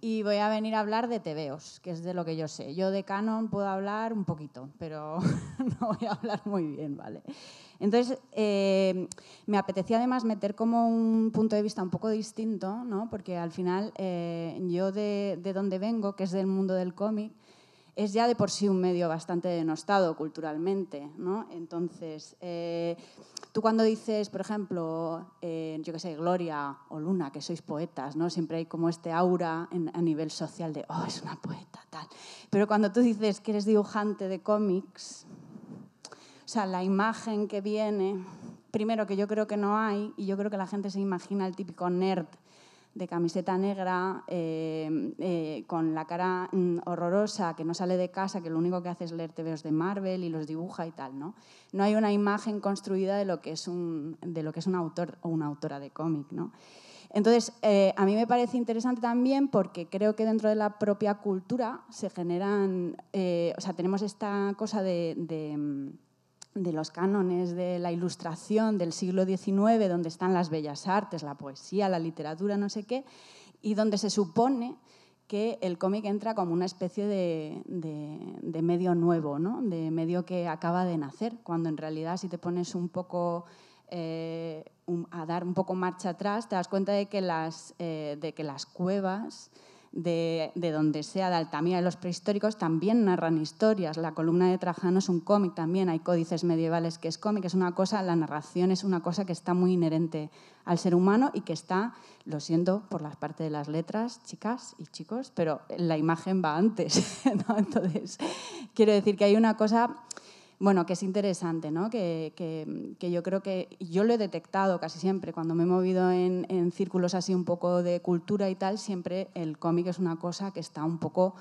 Y voy a venir a hablar de tebeos, que es de lo que yo sé. Yo de Canon puedo hablar un poquito, pero no voy a hablar muy bien, ¿vale? Entonces, eh, me apetecía además meter como un punto de vista un poco distinto, ¿no? Porque al final eh, yo de donde vengo, que es del mundo del cómic, es ya de por sí un medio bastante denostado culturalmente, ¿no? Entonces, eh, tú cuando dices, por ejemplo, eh, yo que sé, Gloria o Luna, que sois poetas, ¿no? Siempre hay como este aura a nivel social de, oh, es una poeta, tal. Pero cuando tú dices que eres dibujante de cómics, o sea, la imagen que viene, primero que yo creo que no hay, y yo creo que la gente se imagina el típico nerd de camiseta negra, eh, eh, con la cara mm, horrorosa, que no sale de casa, que lo único que hace es leer TVs de Marvel y los dibuja y tal, ¿no? No hay una imagen construida de lo que es un, de lo que es un autor o una autora de cómic, ¿no? Entonces, eh, a mí me parece interesante también porque creo que dentro de la propia cultura se generan, o sea, tenemos esta cosa de mm, de los cánones de la ilustración del siglo XIX, donde están las bellas artes, la poesía, la literatura, no sé qué, y donde se supone que el cómic entra como una especie de, medio nuevo, ¿no? de medio que acaba de nacer, cuando en realidad si te pones un poco eh, a dar un poco marcha atrás, te das cuenta de que las, eh, de que las cuevas de, donde sea, de Altamira, y los prehistóricos, también narran historias. La columna de Trajano es un cómic también, hay códices medievales que es cómic, es una cosa, la narración es una cosa que está muy inherente al ser humano y que está, lo siento por la parte de las letras, chicas y chicos, pero la imagen va antes. Entonces, quiero decir que hay una cosa bueno, que es interesante, que, yo creo que yo lo he detectado casi siempre, cuando me he movido en, círculos así un poco de cultura y tal, siempre el cómic es una cosa que está un poco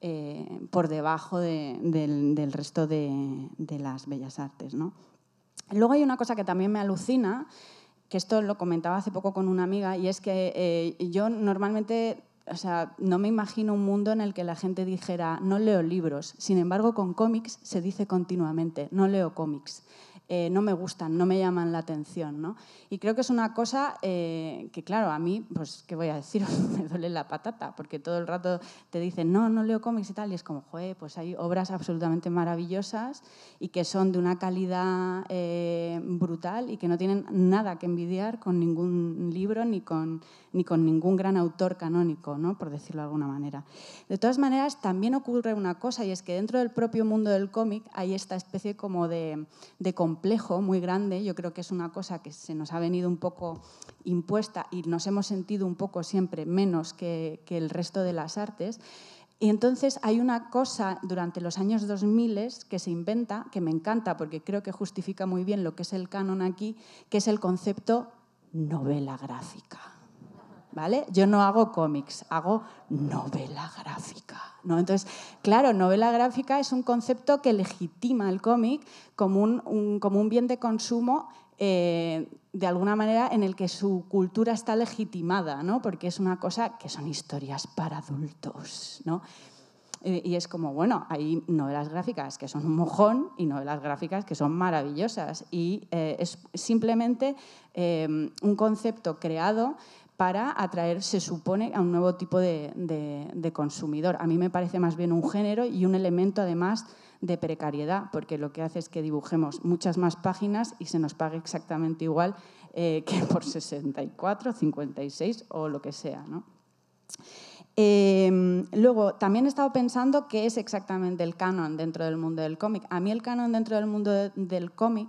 eh, por debajo del, resto de, las bellas artes. Luego hay una cosa que también me alucina, que esto lo comentaba hace poco con una amiga, y es que eh, yo normalmente no me imagino un mundo en el que la gente dijera, no leo libros. Sin embargo, con cómics se dice continuamente, no leo cómics. Eh, no me gustan, no me llaman la atención. ¿no? Y creo que es una cosa eh, que, claro, a mí, pues, ¿qué voy a decir? me duele la patata, porque todo el rato te dicen, no, no leo cómics y tal, y es como, joder, pues hay obras absolutamente maravillosas y que son de una calidad eh, brutal y que no tienen nada que envidiar con ningún libro ni con, ni con ningún gran autor canónico, ¿no? por decirlo de alguna manera. De todas maneras, también ocurre una cosa y es que dentro del propio mundo del cómic hay esta especie como de, de complejo, muy grande. Yo creo que es una cosa que se nos ha venido un poco impuesta y nos hemos sentido un poco siempre menos que, que el resto de las artes. Y entonces hay una cosa durante los años 2000 que se inventa, que me encanta porque creo que justifica muy bien lo que es el canon aquí, que es el concepto novela gráfica. Yo no hago cómics, hago novela gráfica, Entonces, claro, novela gráfica es un concepto que legitima el cómic como un, bien de consumo eh, de alguna manera en el que su cultura está legitimada, Porque es una cosa que son historias para adultos, eh, Y es como, bueno, hay novelas gráficas que son un mojón y novelas gráficas que son maravillosas. Y eh, es simplemente un concepto creado para atraer, se supone, a un nuevo tipo de, consumidor. A mí me parece más bien un género y un elemento, además, de precariedad, porque lo que hace es que dibujemos muchas más páginas y se nos pague exactamente igual eh, que por 64, 56 o lo que sea. Em, luego, también he estado pensando qué es exactamente el canon dentro del mundo del cómic. A mí el canon dentro del mundo del cómic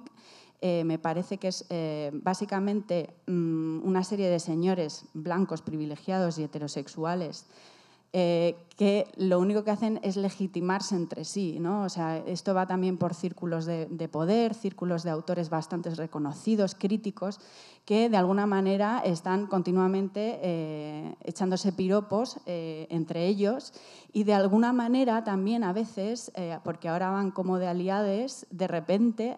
eh, me parece que es eh, básicamente mm, una serie de señores blancos, privilegiados y heterosexuales eh, que lo único que hacen es legitimarse entre sí. esto va también por círculos de, poder, círculos de autores bastante reconocidos, críticos, que de alguna manera están continuamente eh, echándose piropos eh, entre ellos y de alguna manera también a veces, eh, porque ahora van como de aliades, de repente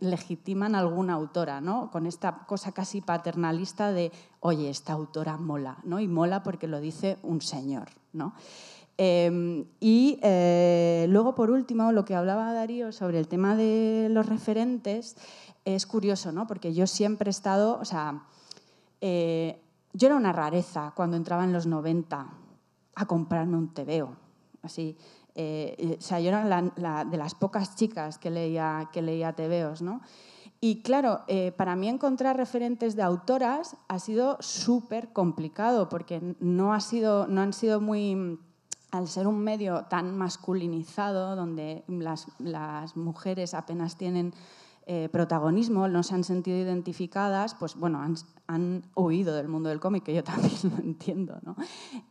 legitiman alguna autora, ¿no? Con esta cosa casi paternalista de, oye, esta autora mola, ¿no? Y mola porque lo dice un señor, ¿no? Em, y luego, por último, lo que hablaba Darío sobre el tema de los referentes, es curioso, ¿no? Porque yo siempre he estado, o sea, eh, yo era una rareza cuando entraba en los 90 a comprarme un tebeo, así. Eh, o yo era de las pocas chicas que leía, que leía tebeos, ¿no? Y claro, eh, para mí encontrar referentes de autoras ha sido súper complicado porque no, ha sido, no han sido muy, al ser un medio tan masculinizado, donde las mujeres apenas tienen eh, protagonismo, no se han sentido identificadas, pues bueno, han, han huido del mundo del cómic, que yo también lo entiendo. ¿no?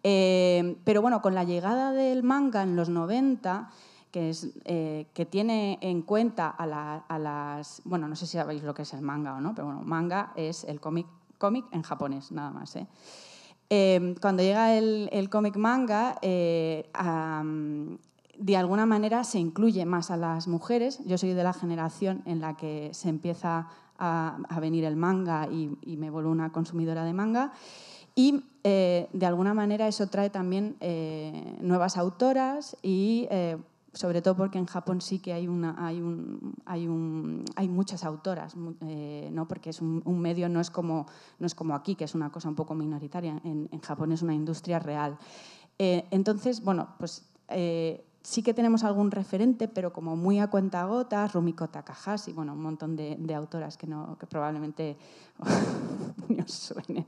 Eh, pero bueno, con la llegada del manga en los 90, que, es, eh, que tiene en cuenta a, a, las... Bueno, no sé si sabéis lo que es el manga o no, pero bueno, manga es el cómic, cómic en japonés, nada más. cuando llega el, el cómic manga, eh, de alguna manera se incluye más a las mujeres. Yo soy de la generación en la que se empieza a, venir el manga y, me vuelvo una consumidora de manga. Y eh, de alguna manera eso trae también eh, nuevas autoras y eh, sobre todo porque en Japón sí que hay, hay, hay, hay muchas autoras, ¿no? porque es un, medio no es, como, no es como aquí, que es una cosa un poco minoritaria, en, Japón es una industria real. entonces, bueno, pues sí que tenemos algún referente, pero como muy a cuentagotas, Rumiko Takahashi, bueno, un montón de, autoras que, no, probablemente no suenen.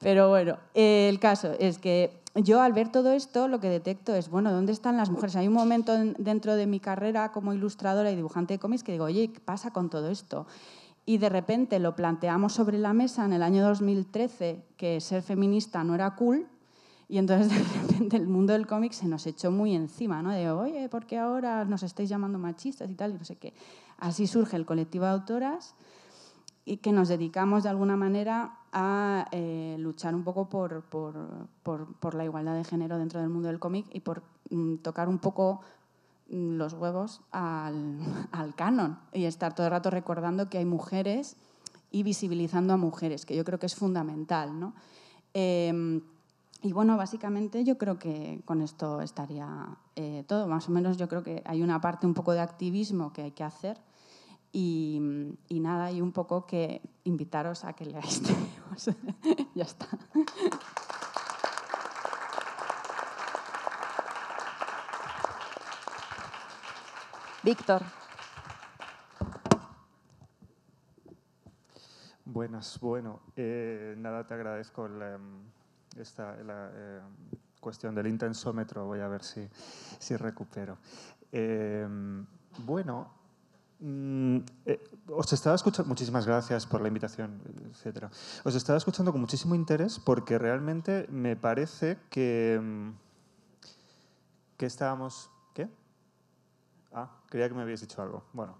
pero bueno, el caso es que yo al ver todo esto lo que detecto es, bueno, ¿dónde están las mujeres? Hay un momento dentro de mi carrera como ilustradora y dibujante de cómics que digo, oye, ¿qué pasa con todo esto? Y de repente lo planteamos sobre la mesa en el año 2013, que ser feminista no era cool, y entonces de repente el mundo del cómic se nos echó muy encima, ¿no? De, oye, ¿por qué ahora nos estáis llamando machistas y tal? Y no sé qué. Así surge el colectivo de autoras y que nos dedicamos de alguna manera a eh, luchar un poco por, por, por, la igualdad de género dentro del mundo del cómic y por mm, tocar un poco mm, los huevos al, canon y estar todo el rato recordando que hay mujeres y visibilizando a mujeres, que yo creo que es fundamental, ¿no? Em, y bueno, básicamente yo creo que con esto estaría eh, todo. Más o menos yo creo que hay una parte un poco de activismo que hay que hacer y, nada, y un poco que invitaros a que leáis. ya está. Víctor. Buenas, bueno, eh, nada, te agradezco el... Em, esta, la eh, cuestión del intensómetro, voy a ver si, recupero. Em, bueno, mm, eh, os estaba escuchando, muchísimas gracias por la invitación, etcétera. Os estaba escuchando con muchísimo interés porque realmente me parece que, mm, que estábamos... ¿Qué? Ah, creía que me habíais dicho algo. Bueno.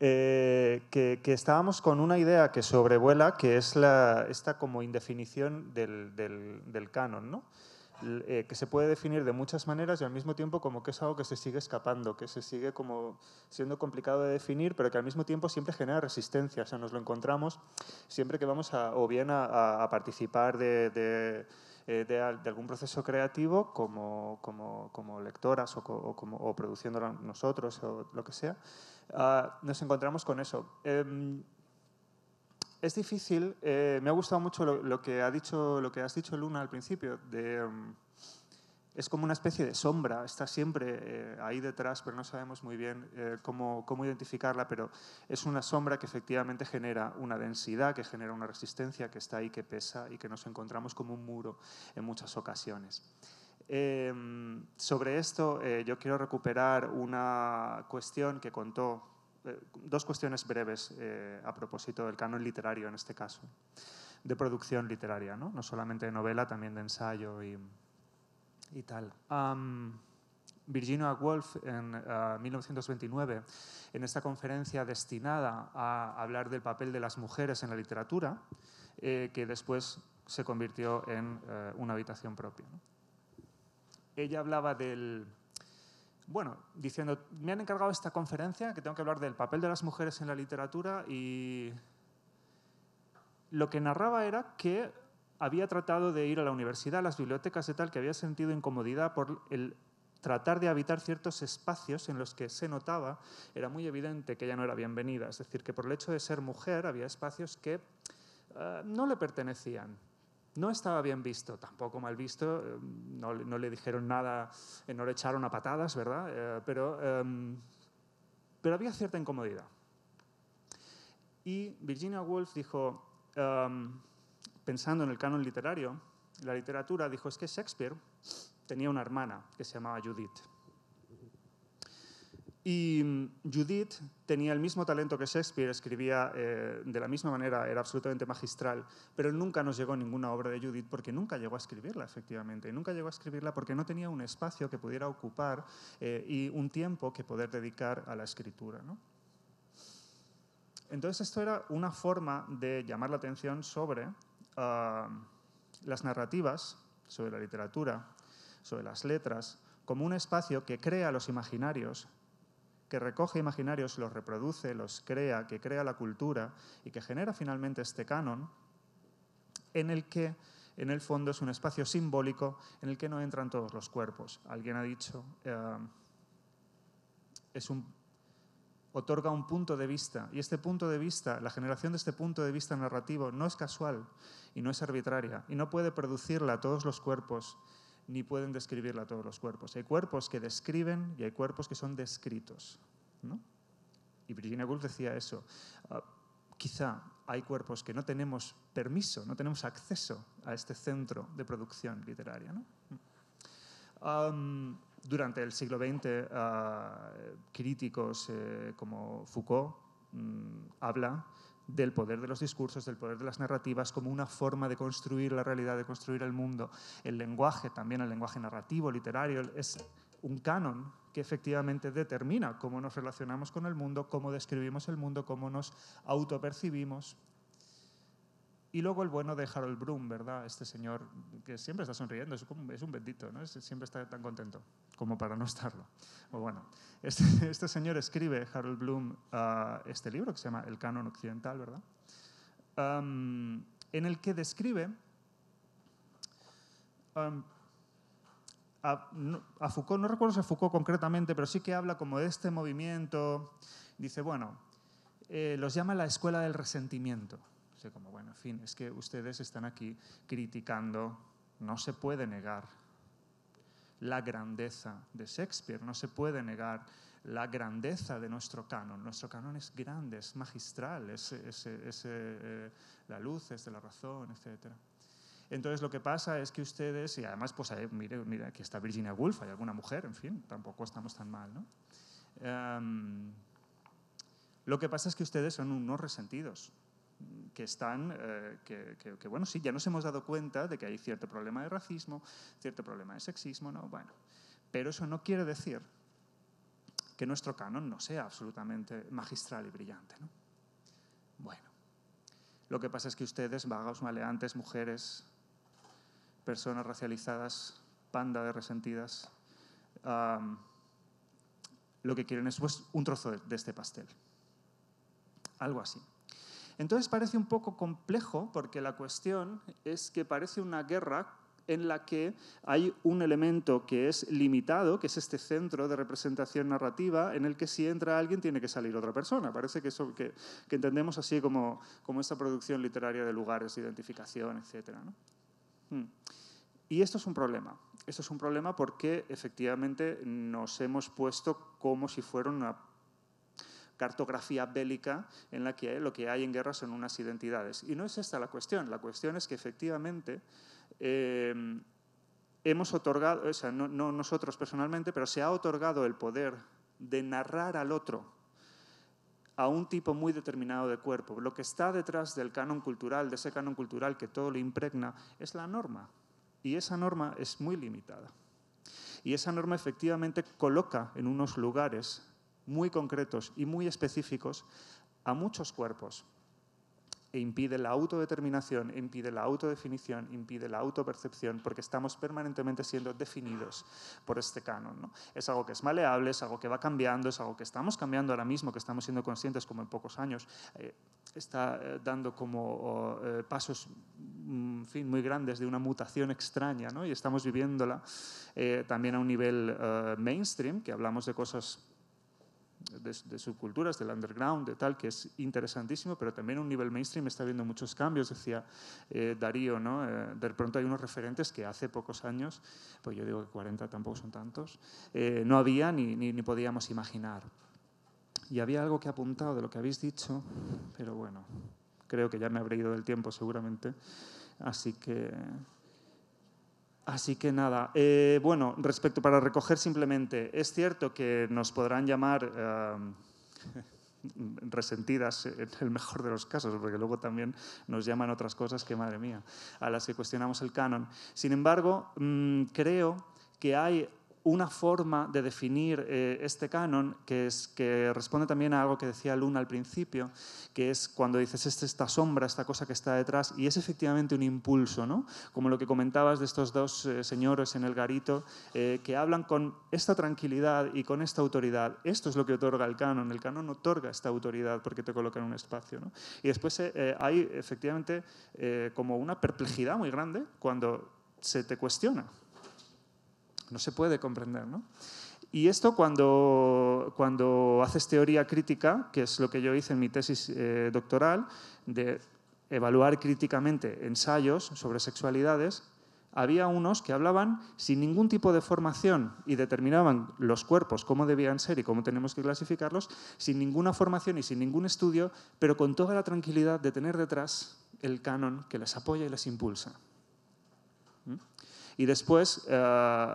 Eh, que, estábamos con una idea que sobrevuela, que es esta como indefinición del, canon, eh, que se puede definir de muchas maneras y al mismo tiempo como que es algo que se sigue escapando, que se sigue como siendo complicado de definir, pero que al mismo tiempo siempre genera resistencia. O sea, nos lo encontramos siempre que vamos a, o bien a, participar eh, de, algún proceso creativo como, lectoras o, o, como, o produciéndolo nosotros o lo que sea, Ah, nos encontramos con eso. Em, es difícil, eh, me ha gustado mucho lo, que ha dicho, lo que has dicho Luna al principio, em, es como una especie de sombra, está siempre eh, ahí detrás, pero no sabemos muy bien eh, cómo, cómo, identificarla, pero es una sombra que efectivamente genera una densidad, que genera una resistencia que está ahí, que pesa y que nos encontramos como un muro en muchas ocasiones. Em, sobre esto eh, yo quiero recuperar una cuestión que contó, eh, dos cuestiones breves eh, a propósito del canon literario en este caso, de producción literaria, no, solamente de novela, también de ensayo y, tal. Virginia Woolf en 1929, ah, en esta conferencia destinada a hablar del papel de las mujeres en la literatura, que después se convirtió en una habitación propia ella hablaba del, bueno, diciendo, me han encargado esta conferencia que tengo que hablar del papel de las mujeres en la literatura y lo que narraba era que había tratado de ir a la universidad, a las bibliotecas y tal, que había sentido incomodidad por el tratar de habitar ciertos espacios en los que se notaba, era muy evidente que ella no era bienvenida, es decir, que por el hecho de ser mujer había espacios que eh, no le pertenecían, no estaba bien visto, tampoco mal visto, em, no, le dijeron nada, eh, no le echaron a patadas, ¿verdad? Eh, em, pero, había cierta incomodidad. Y Virginia Woolf dijo, em, pensando en el canon literario, la literatura dijo, es que Shakespeare tenía una hermana que se llamaba Judith. Y mm, Judith tenía el mismo talento que Shakespeare, escribía eh, de la misma manera, era absolutamente magistral, pero nunca nos llegó ninguna obra de Judith porque nunca llegó a escribirla, efectivamente, y nunca llegó a escribirla porque no tenía un espacio que pudiera ocupar eh, y un tiempo que poder dedicar a la escritura. Entonces esto era una forma de llamar la atención sobre ah, las narrativas, sobre la literatura, sobre las letras, como un espacio que crea los imaginarios que recoge imaginarios, los reproduce, los crea, que crea la cultura y que genera finalmente este canon en el que en el fondo es un espacio simbólico en el que no entran todos los cuerpos. Alguien ha dicho, eh, es un, otorga un punto de vista y este punto de vista, la generación de este punto de vista narrativo no es casual y no es arbitraria y no puede producirla a todos los cuerpos ni pueden describirla a todos los cuerpos. Hay cuerpos que describen y hay cuerpos que son descritos. Y Virginia Woolf decía eso. Ah, quizá hay cuerpos que no tenemos permiso, no tenemos acceso a este centro de producción literaria. Mm. durante el siglo XX, ah, críticos eh, como Foucault hablan mm, habla del poder de los discursos, del poder de las narrativas, como una forma de construir la realidad, de construir el mundo. El lenguaje, también el lenguaje narrativo, literario, es un canon que efectivamente determina cómo nos relacionamos con el mundo, cómo describimos el mundo, cómo nos autopercibimos, y luego el bueno de Harold Bloom, ¿verdad? Este señor que siempre está sonriendo, es un, bendito, ¿no? Siempre está tan contento como para no estarlo. bueno, este, este, señor escribe, Harold Bloom, este libro que se llama El canon occidental, ¿verdad? en el que describe a, Foucault, no recuerdo si a Foucault concretamente, pero sí que habla como de este movimiento, dice, bueno, eh, los llama la escuela del resentimiento como, bueno, en fin, es que ustedes están aquí criticando, no se puede negar la grandeza de Shakespeare, no se puede negar la grandeza de nuestro canon. Nuestro canon es grande, es magistral, es, eh, eh, la luz, es de la razón, etc. Entonces lo que pasa es que ustedes, y además, pues eh, mire, aquí está Virginia Woolf, hay alguna mujer, en fin, tampoco estamos tan mal, ¿no? Em, lo que pasa es que ustedes son unos resentidos, que están, eh, que, bueno, sí, ya nos hemos dado cuenta de que hay cierto problema de racismo, cierto problema de sexismo, ¿no? Bueno, pero eso no quiere decir que nuestro canon no sea absolutamente magistral y brillante, ¿no? Bueno, lo que pasa es que ustedes, vagos, maleantes, mujeres, personas racializadas, panda de resentidas, lo que quieren es pues, un trozo de este pastel. Algo así. Entonces parece un poco complejo porque la cuestión es que parece una guerra en la que hay un elemento que es limitado, que es este centro de representación narrativa, en el que si entra alguien tiene que salir otra persona. Parece que, eso, que, entendemos así como, como esta producción literaria de lugares, de identificación, etc. Hmm. Y esto es un problema. Esto es un problema porque efectivamente nos hemos puesto como si fuera una cartografía bélica en la que lo que hay en guerra son unas identidades. Y no es esta la cuestión, la cuestión es que efectivamente... Eh, hemos otorgado, o sea, no nosotros personalmente, pero se ha otorgado el poder de narrar al otro, a un tipo muy determinado de cuerpo. Lo que está detrás del canon cultural, de ese canon cultural que todo lo impregna, es la norma. Y esa norma es muy limitada. Y esa norma efectivamente coloca en unos lugares muy concretos y muy específicos a muchos cuerpos e impide la autodeterminación, impide la autodefinición, impide la autopercepción, porque estamos permanentemente siendo definidos por este canon. Es algo que es maleable, es algo que va cambiando, es algo que estamos cambiando ahora mismo, que estamos siendo conscientes como en pocos años. Eh, está eh, dando como oh, eh, pasos mm, muy grandes de una mutación extraña ¿no? y estamos viviéndola también a un nivel mainstream, que hablamos de cosas de, de, subculturas, del underground, de tal, que es interesantísimo, pero también a un nivel mainstream está habiendo muchos cambios, decía eh, Darío, ¿no? Eh, de pronto hay unos referentes que hace pocos años, pues yo digo que 40 tampoco son tantos, eh, no había ni, podíamos imaginar. Y había algo que apuntado de lo que habéis dicho, pero bueno, creo que ya me habré ido del tiempo seguramente, así que Así que nada, eh, bueno, respecto para recoger simplemente, es cierto que nos podrán llamar em, resentidas en el mejor de los casos, porque luego también nos llaman otras cosas que, madre mía, a las que cuestionamos el canon. Sin embargo, mm, creo que hay una forma de definir eh, este canon que, es, que responde también a algo que decía Luna al principio, que es cuando dices esta sombra, esta cosa que está detrás, y es efectivamente un impulso, ¿no? como lo que comentabas de estos dos eh, señores en el garito, eh, que hablan con esta tranquilidad y con esta autoridad. Esto es lo que otorga el canon, el canon otorga esta autoridad porque te coloca en un espacio. ¿no? Y después hay efectivamente como una perplejidad muy grande cuando se te cuestiona no se puede comprender. Y esto cuando, cuando haces teoría crítica, que es lo que yo hice en mi tesis eh, doctoral, de evaluar críticamente ensayos sobre sexualidades, había unos que hablaban sin ningún tipo de formación y determinaban los cuerpos, cómo debían ser y cómo tenemos que clasificarlos, sin ninguna formación y sin ningún estudio, pero con toda la tranquilidad de tener detrás el canon que les apoya y les impulsa. ¿Mm? Y después, eh,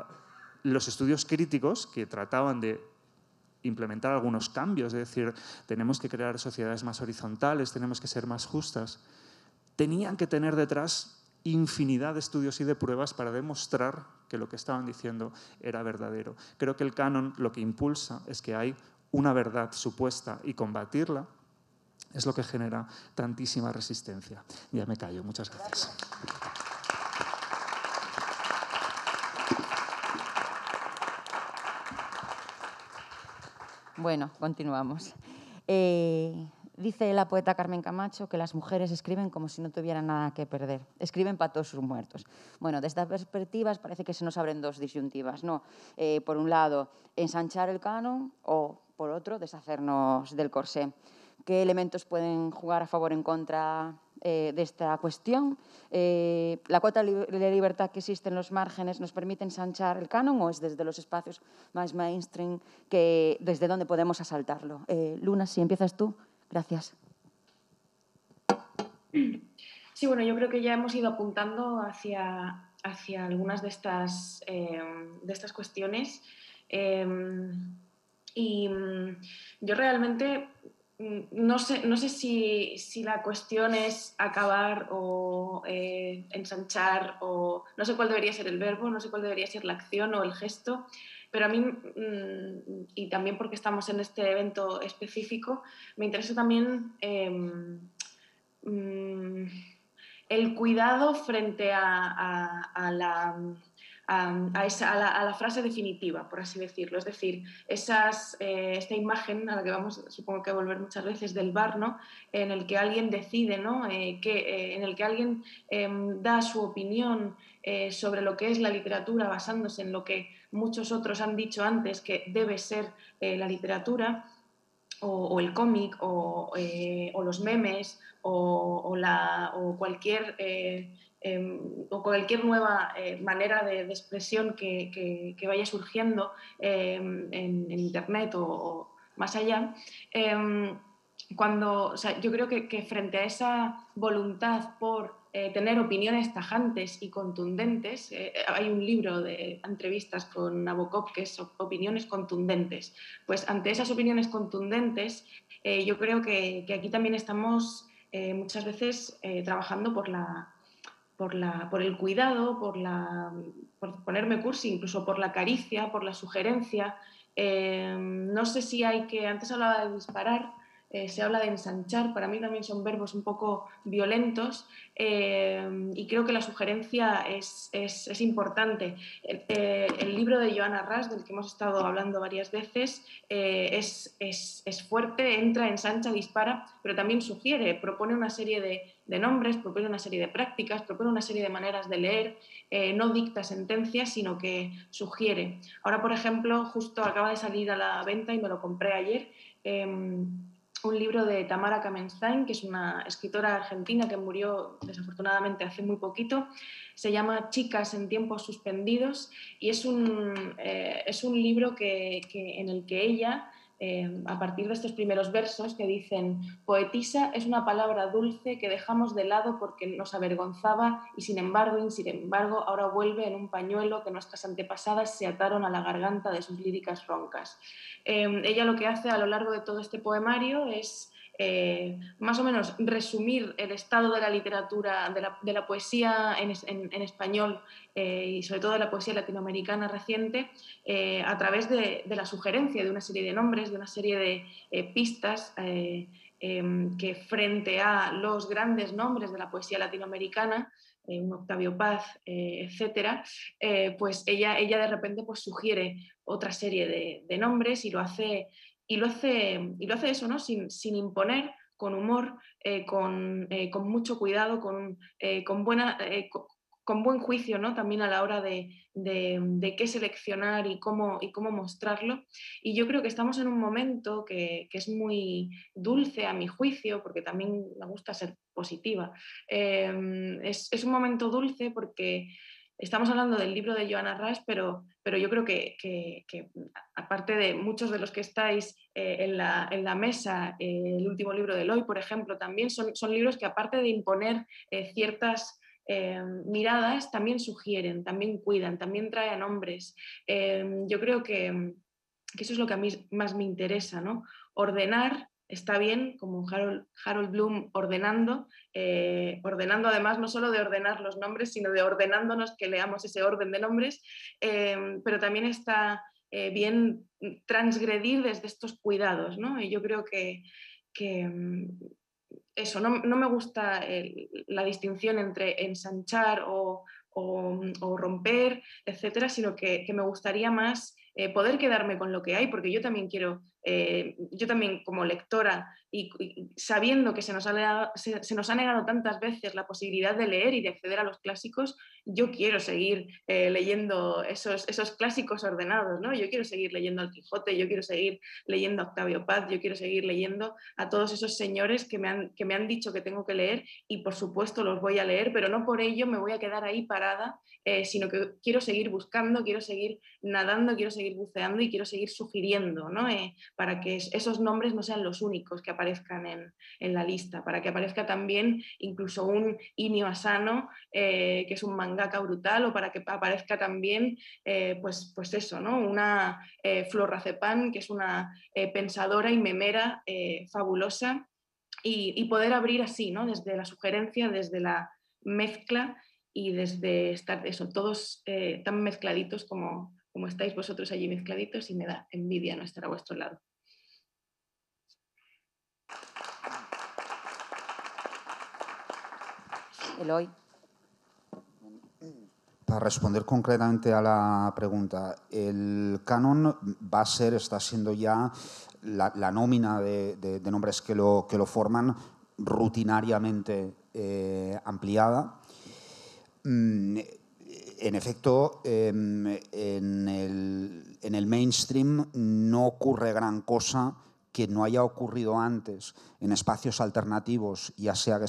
los estudios críticos que trataban de implementar algunos cambios, es decir, tenemos que crear sociedades más horizontales, tenemos que ser más justas, tenían que tener detrás infinidad de estudios y de pruebas para demostrar que lo que estaban diciendo era verdadero. Creo que el canon lo que impulsa es que hay una verdad supuesta y combatirla es lo que genera tantísima resistencia. Ya me callo, muchas gracias. Bueno, continuamos. Eh, dice la poeta Carmen Camacho que las mujeres escriben como si no tuvieran nada que perder. Escriben para todos sus muertos. Bueno, desde estas perspectivas parece que se nos abren dos disyuntivas. ¿no? Eh, por un lado, ensanchar el canon o, por otro, deshacernos del corsé qué elementos pueden jugar a favor o en contra eh, de esta cuestión. Eh, ¿La cuota de libertad que existe en los márgenes nos permite ensanchar el canon o es desde los espacios más mainstream que desde donde podemos asaltarlo? Eh, Luna, si empiezas tú, gracias. Sí, bueno, yo creo que ya hemos ido apuntando hacia, hacia algunas de estas, de estas cuestiones. y mm, yo realmente Mm, no sé, no sé si, la cuestión es acabar o eh, ensanchar o no sé cuál debería ser el verbo, no sé cuál debería ser la acción o el gesto, pero a mí, mm, y también porque estamos en este evento específico, me interesa también em, mm, el cuidado frente a la a, esa, la, frase definitiva, por así decirlo. Es decir, eh, esta imagen a la que vamos, supongo que a volver muchas veces, del bar, en el que alguien decide, ¿no? Eh, que, eh, en el que alguien em, da su opinión sobre lo que es la literatura basándose en lo que muchos otros han dicho antes que debe ser la literatura. O, el cómic, o, los memes, o, o la, cualquier Em, o cualquier nueva eh, manera de, expresión que, vaya surgiendo em, en, Internet o, más allá, em, cuando, yo creo que, que, frente a esa voluntad por eh, tener opiniones tajantes y contundentes, eh, hay un libro de entrevistas con Nabokov que es Opiniones contundentes, pues ante esas opiniones contundentes, yo creo que, aquí también estamos muchas veces trabajando por la por, la, por el cuidado, por, la, ponerme cursi, incluso por la caricia, por la sugerencia. Eh, no sé si hay que, antes hablaba de disparar, eh, se habla de ensanchar, para mí también son verbos un poco violentos eh, y creo que la sugerencia es, importante. Eh, el, libro de Joana Ras, del que hemos estado hablando varias veces, es, es, fuerte, entra, ensancha, dispara, pero también sugiere, propone una serie de, de, nombres, propone una serie de prácticas, propone una serie de maneras de leer, no dicta sentencias, sino que sugiere. Ahora, por ejemplo, justo acaba de salir a la venta y me lo compré ayer un libro de Tamara Kamenstein, que es una escritora argentina que murió desafortunadamente hace muy poquito. Se llama Chicas en tiempos suspendidos y es un, eh, libro que, en el que ella Em, a partir de estos primeros versos que dicen, poetisa es una palabra dulce que dejamos de lado porque nos avergonzaba y sin embargo, sin embargo, ahora vuelve en un pañuelo que nuestras antepasadas se ataron a la garganta de sus líricas roncas. Em, ella lo que hace a lo largo de todo este poemario es eh, más o menos resumir el estado de la literatura, de la, poesía en, español eh, y sobre todo de la poesía latinoamericana reciente eh, a través de, la sugerencia de una serie de nombres, de una serie de pistas em, que frente a los grandes nombres de la poesía latinoamericana, un Octavio Paz, etcétera, pues ella, ella de repente pues, sugiere otra serie de nombres y lo hace y lo hace, y lo hace eso, ¿no? Sin, imponer, con humor, eh, eh, con, mucho cuidado, con, eh, buena, con, buen juicio ¿no? también a la hora de, de, qué seleccionar y cómo, y cómo mostrarlo. Y yo creo que estamos en un momento que, es muy dulce a mi juicio, porque también me gusta ser positiva. Es, es, un momento dulce porque estamos hablando del libro de Joana Ras, pero, pero yo creo que, aparte de muchos de los que estáis eh, en, la, mesa, eh, el último libro de hoy, por ejemplo, también son, libros que aparte de imponer eh, ciertas miradas, también sugieren, también cuidan, también traen hombres. yo creo que, que, eso es lo que a mí más me interesa, ¿no? Ordenar está bien, como Harold, Bloom ordenando, eh, ordenando además no solo de ordenar los nombres, sino de ordenándonos que leamos ese orden de nombres, em, pero también está eh, bien transgredir desde estos cuidados, ¿no? Y yo creo que, mm, eso, no, me gusta la distinción entre ensanchar o, romper, etcétera, sino que, me gustaría más eh, poder quedarme con lo que hay, porque yo también quiero eh, yo también como lectora y, sabiendo que se nos, ha negado, se, nos, ha negado, tantas veces la posibilidad de leer y de acceder a los clásicos, yo quiero seguir eh, leyendo esos, esos, clásicos ordenados, ¿no? Yo quiero seguir leyendo al Quijote, yo quiero seguir leyendo a Octavio Paz, yo quiero seguir leyendo a todos esos señores que me han, que me han dicho que tengo que leer y por supuesto los voy a leer, pero no por ello me voy a quedar ahí parada, eh, sino que quiero seguir buscando, quiero seguir nadando, quiero seguir buceando y quiero seguir sugiriendo, ¿no? Eh, para que esos nombres no sean los únicos que aparezcan en, la lista, para que aparezca también incluso un Inio Asano, eh, que es un mangaka brutal, o para que aparezca también, eh, pues, pues eso, ¿no? una eh, Flor que es una eh, pensadora y memera fabulosa, y, poder abrir así, ¿no? desde la sugerencia, desde la mezcla y desde estar eso, todos tan mezcladitos como, como estáis vosotros allí mezcladitos y me da envidia no estar a vuestro lado. Para responder concretamente a la pregunta, el canon va a ser, está siendo ya la, nómina de, nombres que lo, forman rutinariamente eh, ampliada. Mm, en efecto, em, en, el, mainstream no ocurre gran cosa que no haya ocurrido antes en espacios alternativos, ya sea que,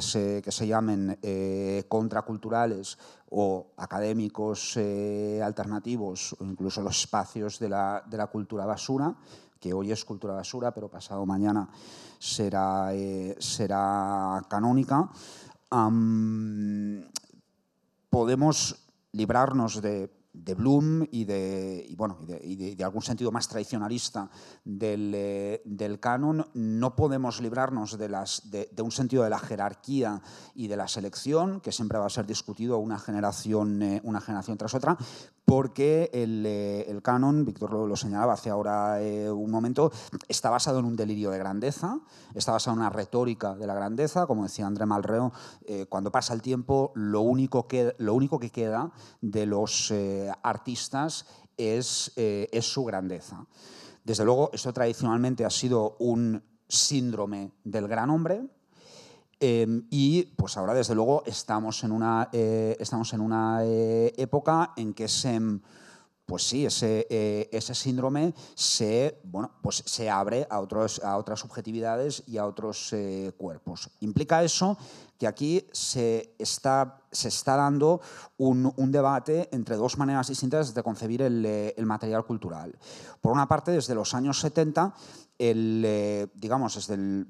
se, eh, se, llamen eh, contraculturales o académicos eh, alternativos, o incluso los espacios de la, cultura basura, que hoy es cultura basura, pero pasado mañana será, será canónica, podemos librarnos de de Bloom y de, bueno, y de, algún sentido más tradicionalista eh, del, canon, no podemos librarnos de, las, de, un sentido de la jerarquía y de la selección, que siempre va a ser discutido una generación, eh, una generación tras otra, porque eh, el, canon, Víctor lo, señalaba hace ahora eh, un momento, está basado en un delirio de grandeza, está basado en una retórica de la grandeza, como decía André Malreo, eh, cuando pasa el tiempo lo único que, lo único que queda de los artistas es, es su grandeza. Desde luego, esto tradicionalmente ha sido un síndrome del gran hombre, Em, y pues ahora, desde luego, estamos en una, eh, estamos en una eh, época en que em, pues sí, ese, eh, ese síndrome se, bueno, pues se abre a, otros, a otras subjetividades y a otros cuerpos. Implica eso que aquí se está, se está dando un, debate entre dos maneras distintas de concebir el, el, material cultural. Por una parte, desde los años 70 eh, el,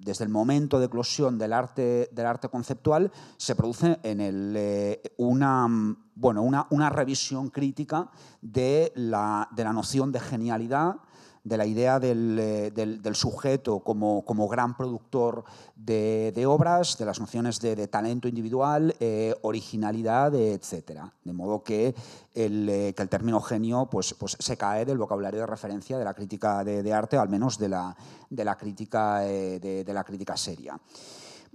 desde el, momento de eclosión del arte, del arte conceptual, se produce en el, eh, una, bueno, una, una, revisión crítica de la, de la noción de genialidad, de la idea eh, del, sujeto como, como, gran productor de, obras, de las nociones de, talento individual, eh, originalidad, etc. De modo eh, que el, término genio pues, pues, se cae del vocabulario de referencia de la crítica de, arte, al menos de la, de la, crítica, de, la crítica seria.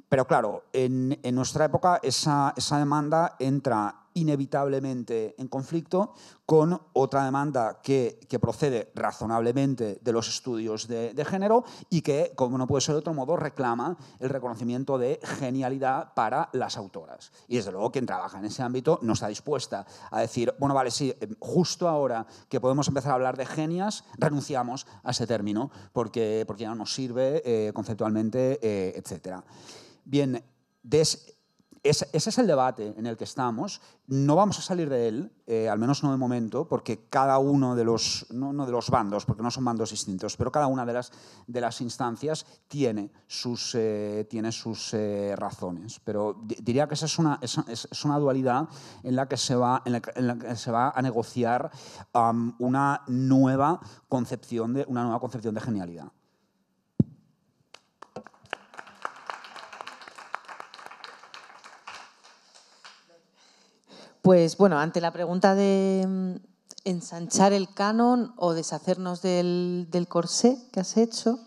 Pero claro, en, nuestra época esa, esa demanda entra inevitablemente en conflicto con otra demanda que, procede razonablemente de los estudios de, género y que, como no puede ser de otro modo, reclama el reconocimiento de genialidad para las autoras. Y desde luego quien trabaja en ese ámbito no está dispuesta a decir, bueno, vale, sí, em, justo ahora que podemos empezar a hablar de genias, renunciamos a ese término porque, porque ya no nos sirve eh, conceptualmente, eh, etcétera. etc. Bien, des ese es el debate en el que estamos. No vamos a salir de él, eh, al menos no de momento, porque cada uno de los, no, de los bandos, porque no son bandos distintos, pero cada una de las, de las instancias tiene sus, eh, tiene sus eh, razones. Pero diría que esa es una, es, una dualidad en la, que se va, se va a negociar una, nueva concepción de, una nueva concepción de genialidad. Pues bueno, ante la pregunta de mm, ensanchar el canon o deshacernos del, corsé que has hecho,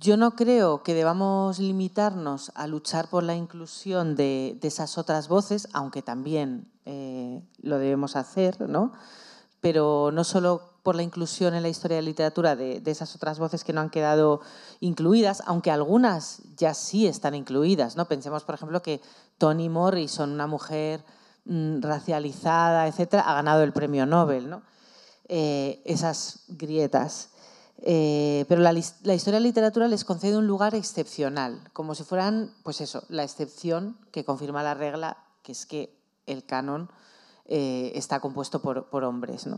yo no creo que debamos limitarnos a luchar por la inclusión de, esas otras voces, aunque también eh, lo debemos hacer, ¿no? Pero no solo por la inclusión en la historia de la literatura de, esas otras voces que no han quedado incluidas, aunque algunas ya sí están incluidas, ¿no? Pensemos, por ejemplo, que Toni Morrison, una mujer Mm, racializada, etcétera, ha ganado el premio Nobel, eh, esas grietas. Eh, pero la, historia de la literatura les concede un lugar excepcional, como si fueran, pues eso, la excepción que confirma la regla, que es que el canon eh, está compuesto por, hombres.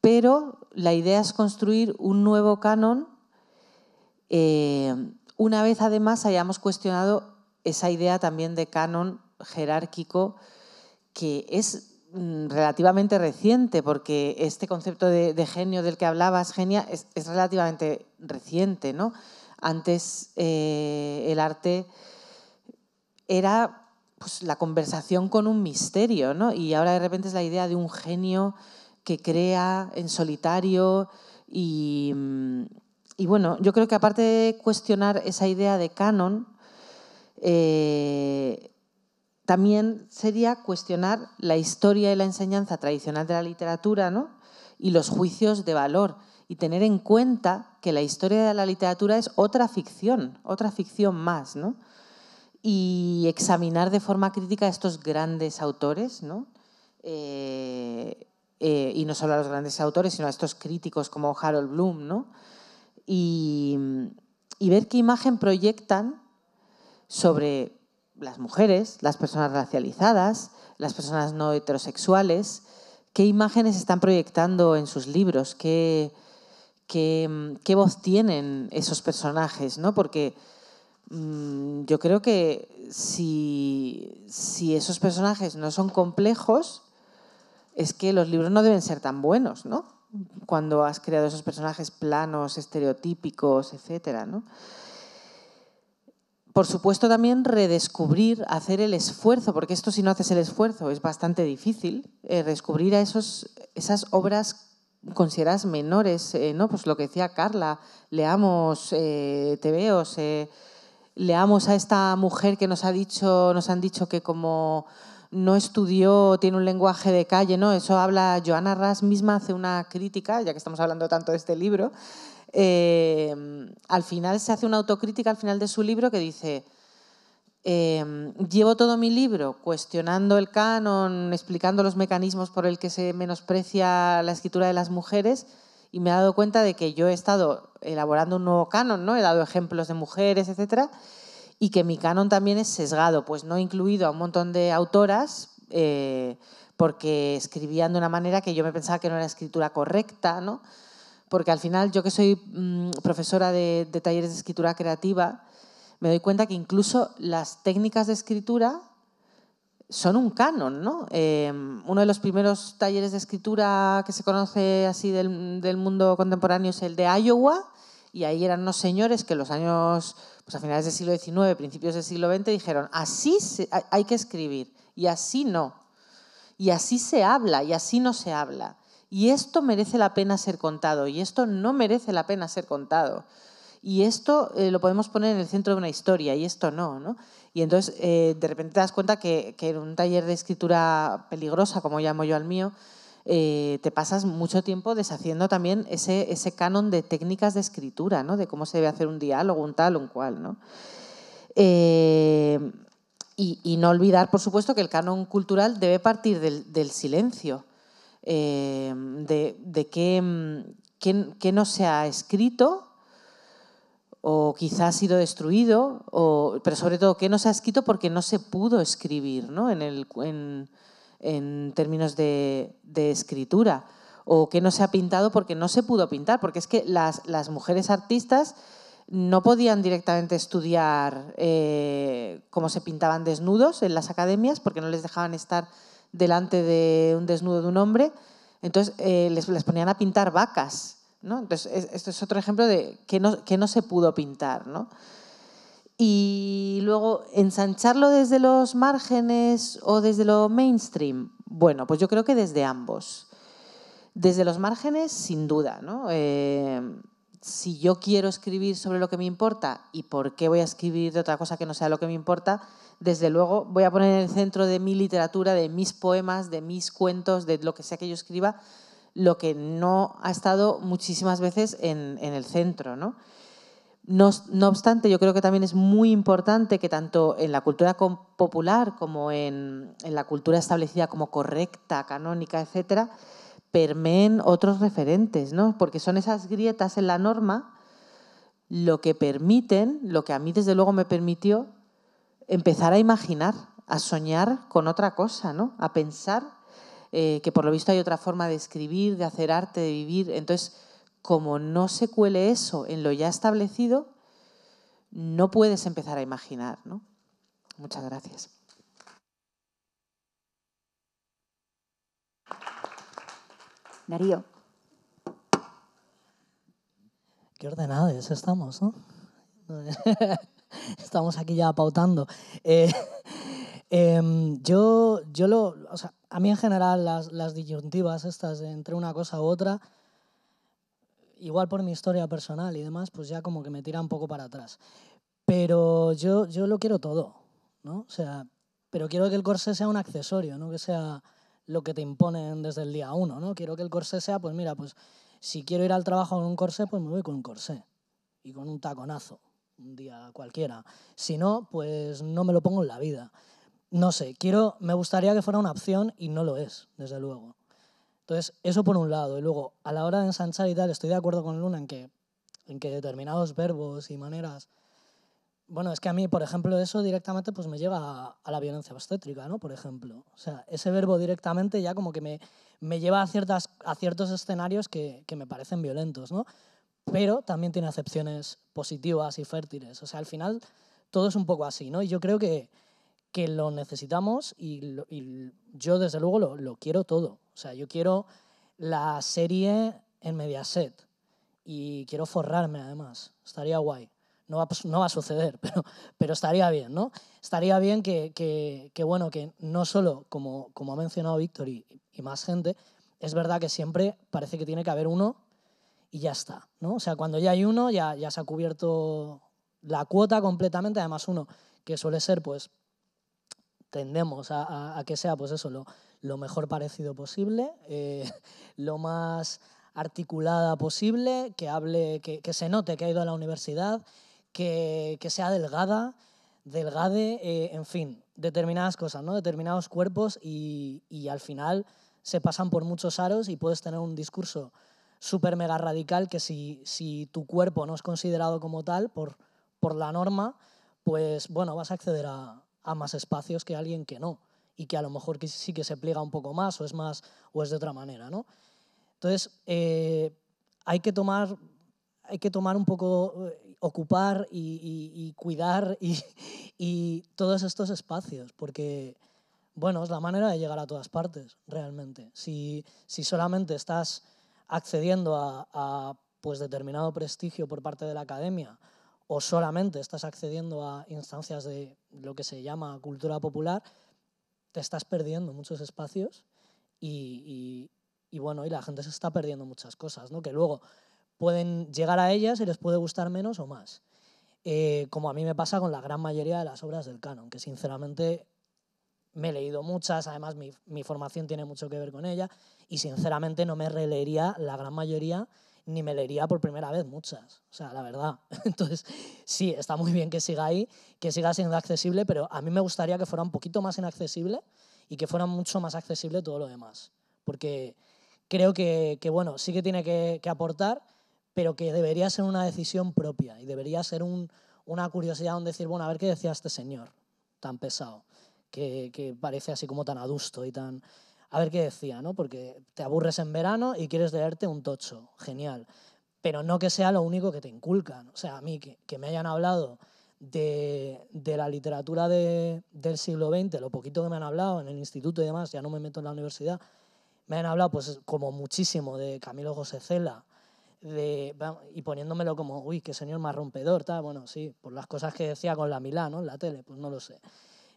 pero la idea es construir un nuevo canon una vez además hayamos cuestionado esa idea también de canon jerárquico que es mm, relativamente reciente, porque este concepto de, genio del que hablabas, genia, es, relativamente reciente. ¿no? Antes eh, el arte era pues, la conversación con un misterio, ¿no? y ahora de repente es la idea de un genio que crea en solitario y, mm, y bueno, yo creo que aparte de cuestionar esa idea de canon, eh, también sería cuestionar la historia y la enseñanza tradicional de la literatura ¿no? y los juicios de valor y tener en cuenta que la historia de la literatura es otra ficción, otra ficción más, ¿no? y examinar de forma crítica a estos grandes autores, ¿no? Eh, eh, y no solo a los grandes autores, sino a estos críticos como Harold Bloom, ¿no? y ver qué imagen proyectan sobre las mujeres, las personas racializadas, las personas no heterosexuales, qué imágenes están proyectando en sus libros, qué, voz tienen esos personajes, ¿no? Porque mm, yo creo que si, esos personajes no son complejos, es que los libros no deben ser tan buenos, ¿no? Cuando has creado esos personajes planos, estereotípicos, etcétera, por supuesto también redescubrir, hacer el esfuerzo, porque esto si no haces el esfuerzo es bastante difícil, eh, redescubrir descubrir a esos, esas obras consideradas menores, eh, ¿no? Pues lo que decía Carla, leamos eh, veo, leamos a esta mujer que nos ha dicho, nos han dicho que como no estudió, tiene un lenguaje de calle, ¿no? Eso habla Joana Ras misma hace una crítica, ya que estamos hablando tanto de este libro, Em, al final se hace una autocrítica al final de su libro que dice, em, llevo todo mi libro cuestionando el canon, explicando los mecanismos por el que se menosprecia la escritura de las mujeres y me he dado cuenta de que yo he estado elaborando un nuevo canon, ¿no? He dado ejemplos de mujeres, etcétera, y que mi canon también es sesgado, pues no he incluido a un montón de autoras eh, porque escribían de una manera que yo me pensaba que no era escritura correcta, ¿no? porque al final yo que soy mm, profesora de, talleres de escritura creativa, me doy cuenta que incluso las técnicas de escritura son un canon, ¿no? Eh, uno de los primeros talleres de escritura que se conoce así del, mundo contemporáneo es el de Iowa, y ahí eran unos señores que los años, pues a finales del siglo XIX, principios del siglo XX, dijeron, así hay que escribir, y así no, y así se habla, y así no se habla y esto merece la pena ser contado y esto no merece la pena ser contado. Y esto eh, lo podemos poner en el centro de una historia y esto no, ¿no? Y entonces eh, de repente te das cuenta que, en un taller de escritura peligrosa, como llamo yo al mío, eh, te pasas mucho tiempo deshaciendo también ese, canon de técnicas de escritura, ¿no? De cómo se debe hacer un diálogo, un tal, o un cual, ¿no? Y, no olvidar, por supuesto, que el canon cultural debe partir del silencio eh, de, mm, qué, qué, no se ha escrito o quizá ha sido destruido, pero sobre todo qué no se ha escrito porque no se pudo escribir en, el, en, términos de, escritura, o qué no se ha pintado porque no se pudo pintar, porque es que las, mujeres artistas no podían directamente estudiar eh, cómo se pintaban desnudos en las academias porque no les dejaban estar delante de un desnudo de un hombre, entonces eh, les, les, ponían a pintar vacas. ¿no? Entonces, esto es otro ejemplo de que no, que no se pudo pintar. Y luego, ensancharlo desde los márgenes o desde lo mainstream. Bueno, pues yo creo que desde ambos. Desde los márgenes, sin duda. ¿no? Eh, si yo quiero escribir sobre lo que me importa y por qué voy a escribir de otra cosa que no sea lo que me importa, desde luego voy a poner en el centro de mi literatura, de mis poemas, de mis cuentos, de lo que sea que yo escriba, lo que no ha estado muchísimas veces en, el centro. ¿no? obstante, yo creo que también es muy importante que tanto en la cultura popular como en, la cultura establecida como correcta, canónica, etc., permeen otros referentes, porque son esas grietas en la norma lo que permiten, lo que a mí desde luego me permitió empezar a imaginar, a soñar con otra cosa, ¿no? A pensar eh, que por lo visto hay otra forma de escribir, de hacer arte, de vivir. Entonces, como no se cuele eso en lo ya establecido, no puedes empezar a imaginar. Muchas gracias. Darío. Qué ordenados estamos, ¿no? Estamos aquí ya pautando. Eh, em, yo, yo lo. O sea, a mí en general las, las disyuntivas estas entre una cosa u otra, igual por mi historia personal y demás, pues ya como que me tira un poco para atrás. Pero yo, yo lo quiero todo, ¿no? O sea, pero quiero que el corsé sea un accesorio, no que sea lo que te imponen desde el día uno, ¿no? Quiero que el corsé sea, pues mira, pues si quiero ir al trabajo con un corsé, pues me voy con un corsé y con un taconazo un día cualquiera. Si no, pues no me lo pongo en la vida. No sé, quiero, me gustaría que fuera una opción y no lo es, desde luego. Entonces, eso por un lado. Y luego, a la hora de ensanchar y tal, estoy de acuerdo con Luna en que, en que determinados verbos y maneras... Bueno, es que a mí, por ejemplo, eso directamente pues me lleva a, la violencia obstétrica, ¿no? Por ejemplo. O sea, ese verbo directamente ya como que me, me lleva a, ciertas, a ciertos escenarios que, que me parecen violentos, ¿no? pero también tiene acepciones positivas y fértiles. O sea, al final todo es un poco así, ¿no? Y yo creo que, lo necesitamos y, yo desde luego lo, quiero todo. O sea, yo quiero la serie en Mediaset y quiero forrarme además. Estaría guay. No va, no va a suceder, pero, pero estaría bien, ¿no? Estaría bien que, bueno, que no solo, como, como ha mencionado Víctor y más gente, es verdad que siempre parece que tiene que haber uno y ya está. ¿no? O sea, cuando ya hay uno, ya, se ha cubierto la cuota completamente. Además, uno que suele ser, pues, tendemos a, que sea, pues eso, lo, mejor parecido posible, eh, lo más articulada posible, que hable, que, se note que ha ido a la universidad, que, sea delgada, delgade, eh, en fin, determinadas cosas, ¿no? determinados cuerpos y, y al final se pasan por muchos aros y puedes tener un discurso super mega radical que si, si, tu cuerpo no es considerado como tal por, por la norma, pues bueno, vas a acceder a, más espacios que alguien que no y que a lo mejor sí que se pliega un poco más o es más o es de otra manera, ¿no? Entonces, eh, hay, que tomar, hay que tomar un poco, eh, ocupar y, cuidar y, y todos estos espacios, porque, bueno, es la manera de llegar a todas partes, realmente. Si, si solamente estás accediendo a, pues, determinado prestigio por parte de la academia o solamente estás accediendo a instancias de lo que se llama cultura popular, te estás perdiendo muchos espacios y, y, bueno, y la gente se está perdiendo muchas cosas, ¿no? que luego pueden llegar a ellas y les puede gustar menos o más. Eh, como a mí me pasa con la gran mayoría de las obras del canon, que sinceramente me he leído muchas, además mi, formación tiene mucho que ver con ella y sinceramente no me releería la gran mayoría ni me leería por primera vez muchas, o sea, la verdad. Entonces, sí, está muy bien que siga ahí, que siga siendo accesible, pero a mí me gustaría que fuera un poquito más inaccesible y que fuera mucho más accesible todo lo demás, porque creo que, bueno, sí que tiene que, aportar, pero que debería ser una decisión propia y debería ser una curiosidad, donde decir, bueno, a ver qué decía este señor tan pesado que, parece así como tan adusto y tan... A ver qué decía, ¿no? Porque te aburres en verano y quieres leerte un tocho, genial. Pero no que sea lo único que te inculcan. O sea, a mí que, me hayan hablado de, la literatura del siglo XX, lo poquito que me han hablado en el instituto y demás, ya no me meto en la universidad, me han hablado pues como muchísimo de Camilo José Cela, de, y poniéndomelo como, uy, qué señor más rompedor, tal, bueno, sí, por las cosas que decía con la Milán, ¿no? En la tele, pues no lo sé.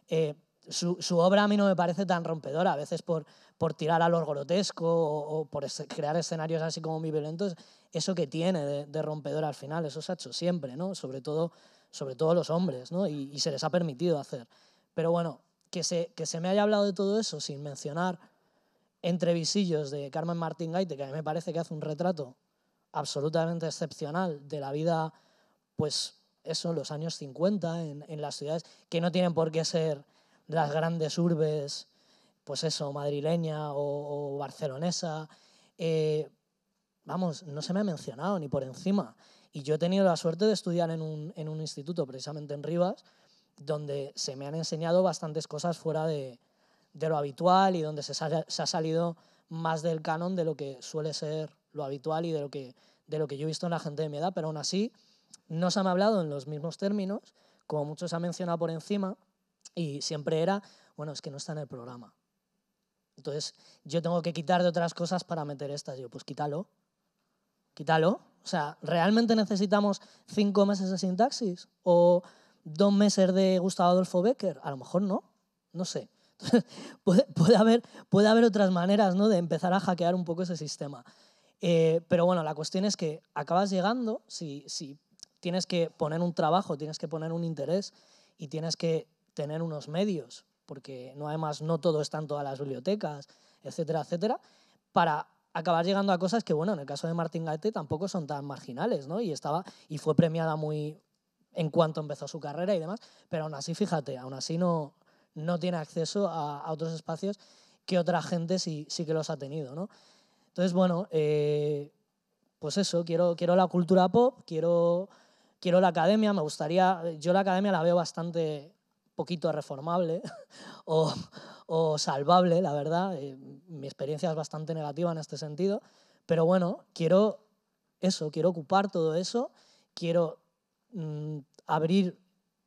Eh, su, obra a mí no me parece tan rompedora, a veces por, por tirar a lo grotesco o, por crear escenarios así como muy violentos, eso que tiene de, rompedora rompedor al final, eso se ha hecho siempre, ¿no? Sobre todo, sobre todo los hombres, ¿no? Y, se les ha permitido hacer. Pero bueno, que se, que se me haya hablado de todo eso sin mencionar entrevisillos de Carmen Martín Gaite, que a mí me parece que hace un retrato absolutamente excepcional de la vida, pues eso, los años 50 en, en las ciudades, que no tienen por qué ser las grandes urbes, pues eso, madrileña o, barcelonesa. Eh, vamos, no se me ha mencionado ni por encima. Y yo he tenido la suerte de estudiar en un, instituto, precisamente en Rivas, donde se me han enseñado bastantes cosas fuera de, lo habitual y donde se, ha salido más del canon de lo que suele ser lo habitual y de lo, que, de lo que yo he visto en la gente de mi edad, pero aún así no se me ha hablado en los mismos términos, como muchos se ha mencionado por encima, y siempre era, bueno, es que no está en el programa. Entonces, yo tengo que quitar de otras cosas para meter estas. Yo, pues quítalo, quítalo. O sea, ¿realmente necesitamos cinco meses de sintaxis? ¿O dos meses de Gustavo Adolfo Becker? A lo mejor no, no sé. puede, haber, puede haber otras maneras ¿no? de empezar a hackear un poco ese sistema. Eh, pero bueno, la cuestión es que acabas llegando, si tienes que poner un trabajo, tienes que poner un interés y tienes que tener unos medios, porque no, además no todo está en todas las bibliotecas, etcétera, etcétera, para acabar llegando a cosas que, bueno, en el caso de Martín Gaete tampoco son tan marginales, ¿no? Y, estaba, y fue premiada muy en cuanto empezó su carrera y demás, pero aún así, fíjate, aún así no, no tiene acceso a, otros espacios que otra gente sí, sí que los ha tenido, ¿no? Entonces, bueno, eh, pues eso, quiero, quiero la cultura pop, quiero, quiero la academia, me gustaría, yo la academia la veo bastante poquito reformable o, salvable, la verdad. Eh, mi experiencia es bastante negativa en este sentido, pero bueno, quiero eso, quiero ocupar todo eso, quiero mm, abrir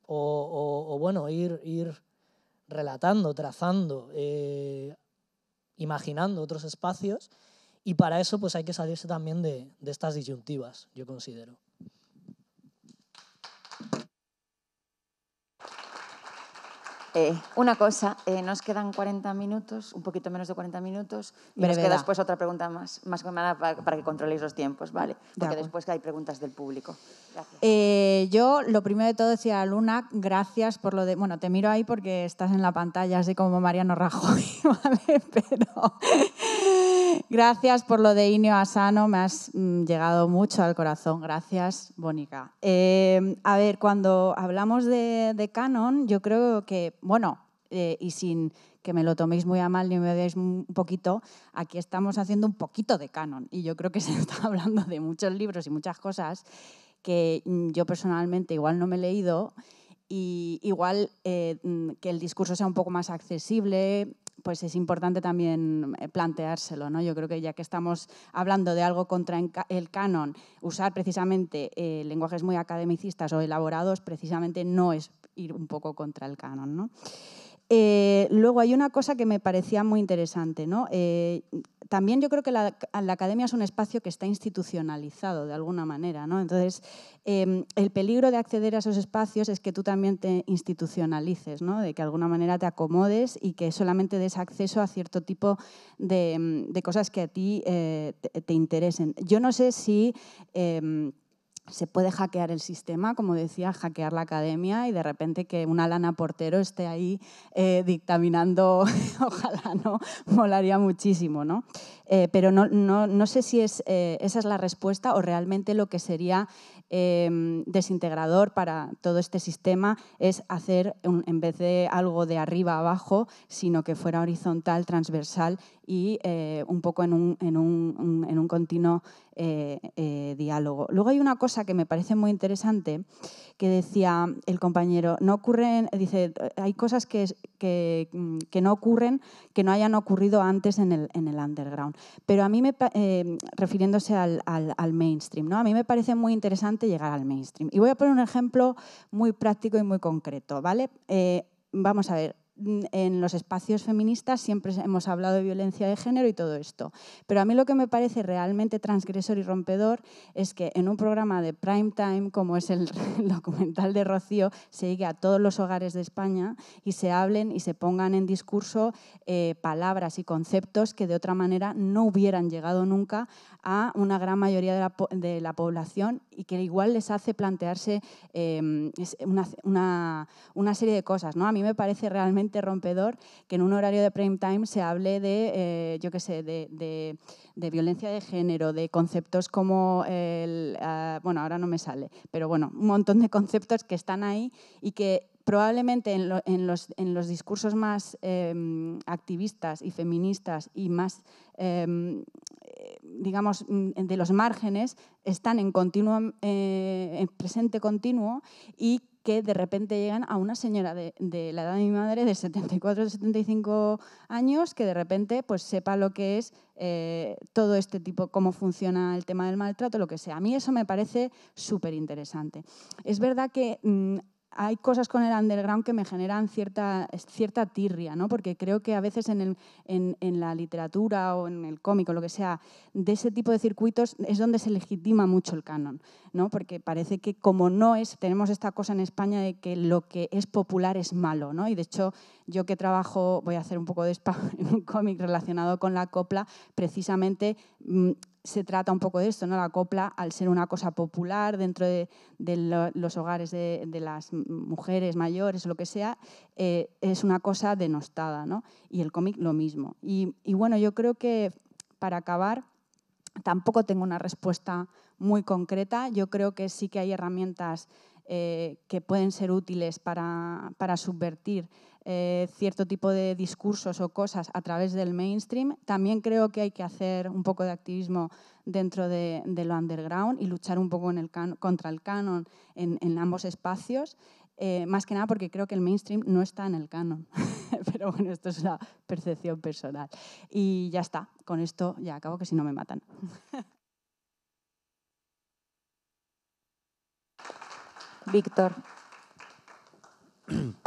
o, bueno, ir, ir relatando, trazando, eh, imaginando otros espacios y para eso pues hay que salirse también de estas disyuntivas, yo considero. Eh, una cosa, eh, nos quedan 40 minutos, un poquito menos de 40 minutos, y nos queda después otra pregunta más, más para, para que controléis los tiempos, ¿vale? Porque después después hay preguntas del público. Eh, yo, lo primero de todo, decía a Luna, gracias por lo de... Bueno, te miro ahí porque estás en la pantalla, así como Mariano Rajoy, ¿vale? Pero... Gracias por lo de Inio Asano, me has mm, llegado mucho al corazón. Gracias, Bónica. Eh, a ver, cuando hablamos de, Canon, yo creo que, bueno, eh, y sin que me lo toméis muy a mal ni me veáis un poquito, aquí estamos haciendo un poquito de Canon. Y yo creo que se está hablando de muchos libros y muchas cosas que mm, yo personalmente igual no me he leído y igual eh, mm, que el discurso sea un poco más accesible, pues es importante también eh, planteárselo. ¿no? Yo creo que ya que estamos hablando de algo contra el canon, usar precisamente eh, lenguajes muy academicistas o elaborados precisamente no es ir un poco contra el canon. ¿no? Eh, luego hay una cosa que me parecía muy interesante. ¿no? Eh, también yo creo que la, academia es un espacio que está institucionalizado de alguna manera. Entonces, em, el peligro de acceder a esos espacios es que tú también te institucionalices, de que de alguna manera te acomodes y que solamente des acceso a cierto tipo de, cosas que a ti eh, te, interesen. Yo no sé si em, se puede hackear el sistema, como decía, hackear la academia y de repente que una lana portero esté ahí eh, dictaminando, ojalá no, molaría muchísimo, ¿no? Eh, pero no, sé si es, eh, esa es la respuesta o realmente lo que sería em, desintegrador para todo este sistema es hacer, en vez de algo de arriba a abajo, sino que fuera horizontal, transversal y eh, un poco en un, continuo eh, eh, diálogo. Luego hay una cosa que me parece muy interesante que decía el compañero, no ocurren, dice, hay cosas que, que, mm, que no ocurren, que no hayan ocurrido antes en el, underground. Pero a mí me, refiriéndose al, mainstream, ¿no? a mí me parece muy interesante llegar al mainstream. Y voy a poner un ejemplo muy práctico y muy concreto, ¿vale? vamos a ver, Mm, en los espacios feministas siempre hemos hablado de violencia de género y todo esto. Pero a mí lo que me parece realmente transgresor y rompedor es que en un programa de prime time, como es el, documental de Rocío, se llegue a todos los hogares de España y se hablen y se pongan en discurso eh, palabras y conceptos que de otra manera no hubieran llegado nunca a una gran mayoría de la, de la población y que igual les hace plantearse em, una, serie de cosas. ¿no? A mí me parece realmente rompedor que en un horario de prime time se hable de, eh, yo qué sé, de, violencia de género, de conceptos como ah, bueno, ahora no me sale, pero bueno, un montón de conceptos que están ahí y que probablemente en, los, discursos más em, activistas y feministas y más, em, digamos, mm, de los márgenes, están en, continuo, eh, en presente continuo y que de repente llegan a una señora de, la edad de mi madre de 74 o 75 años que de repente pues sepa lo que es eh, todo este tipo, cómo funciona el tema del maltrato, lo que sea. A mí eso me parece súper interesante. Es verdad que mm, hay cosas con el underground que me generan cierta, cierta tirria, ¿no? porque creo que a veces en, la literatura o en el cómic o lo que sea, de ese tipo de circuitos es donde se legitima mucho el canon, ¿no? porque parece que como no es, tenemos esta cosa en España de que lo que es popular es malo, ¿no? y de hecho yo que trabajo, voy a hacer un poco de en un cómic relacionado con la copla, precisamente mm, se trata un poco de esto, ¿no? La copla, al ser una cosa popular dentro de, los hogares de, las mujeres mayores o lo que sea, eh, es una cosa denostada, Y el cómic lo mismo. Y, bueno, yo creo que para acabar, tampoco tengo una respuesta muy concreta. Yo creo que sí que hay herramientas eh, que pueden ser útiles para subvertir eh, cierto tipo de discursos o cosas a través del mainstream. También creo que hay que hacer un poco de activismo dentro de, lo underground y luchar un poco contra el canon en, ambos espacios. Eh, más que nada porque creo que el mainstream no está en el canon. Pero bueno, esto es la percepción personal. Y ya está, con esto ya acabo, que si no me matan. Víctor.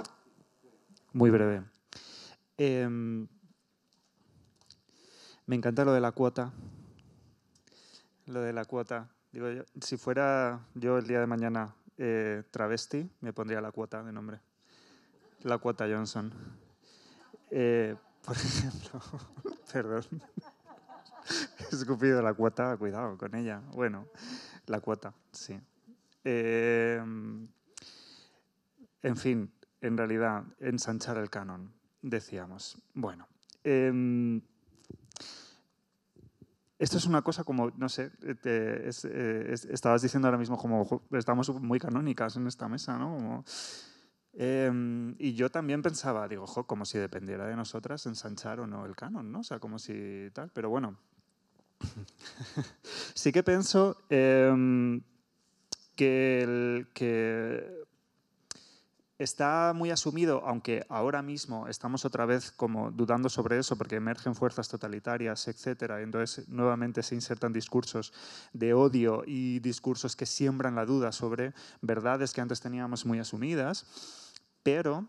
muy breve. Em, me encanta lo de la cuota. Lo de la cuota. Digo, yo, si fuera yo el día de mañana eh, travesti, me pondría la cuota de nombre. La cuota Johnson. Eh, por ejemplo, perdón. He escupido la cuota, cuidado con ella. Bueno, la cuota, sí. Em, en fin, en realidad ensanchar el canon, decíamos. Bueno, em, esto es una cosa como, no sé, eh, estabas diciendo ahora mismo como estamos muy canónicas en esta mesa, ¿no? Em, y yo también pensaba, digo, como si dependiera de nosotras ensanchar o no el canon, ¿no? O sea, como si tal, pero bueno. sí que pienso em, que, el, que está muy asumido, aunque ahora mismo estamos otra vez como dudando sobre eso porque emergen fuerzas totalitarias, etcétera, entonces nuevamente se insertan discursos de odio y discursos que siembran la duda sobre verdades que antes teníamos muy asumidas, pero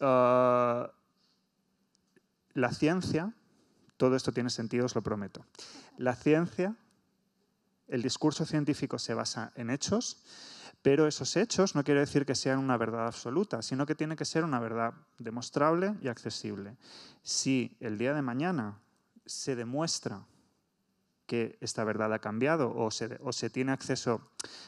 ah, la ciencia, todo esto tiene sentido, os lo prometo. La ciencia, el discurso científico se basa en hechos pero esos hechos no quiere decir que sean una verdad absoluta, sino que tiene que ser una verdad demostrable y accesible. Si el día de mañana se demuestra que esta verdad ha cambiado o se, o se, tiene acceso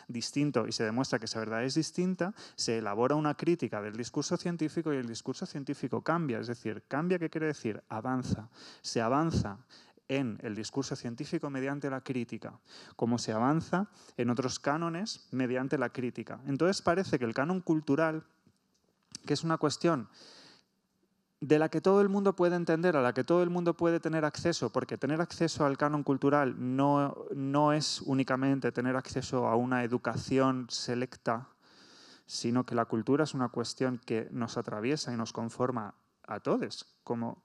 distinto y se demuestra que esa verdad es distinta, se elabora una crítica del discurso científico y el discurso científico cambia. Es decir, cambia, ¿qué quiere decir? Avanza. Se avanza en el discurso científico mediante la crítica, como se avanza en otros cánones mediante la crítica. Entonces parece que el canon cultural, que es una cuestión de la que todo el mundo puede entender, a la que todo el mundo puede tener acceso, porque tener acceso al canon cultural no, no es únicamente tener acceso a una educación selecta, sino que la cultura es una cuestión que nos atraviesa y nos conforma a todos, como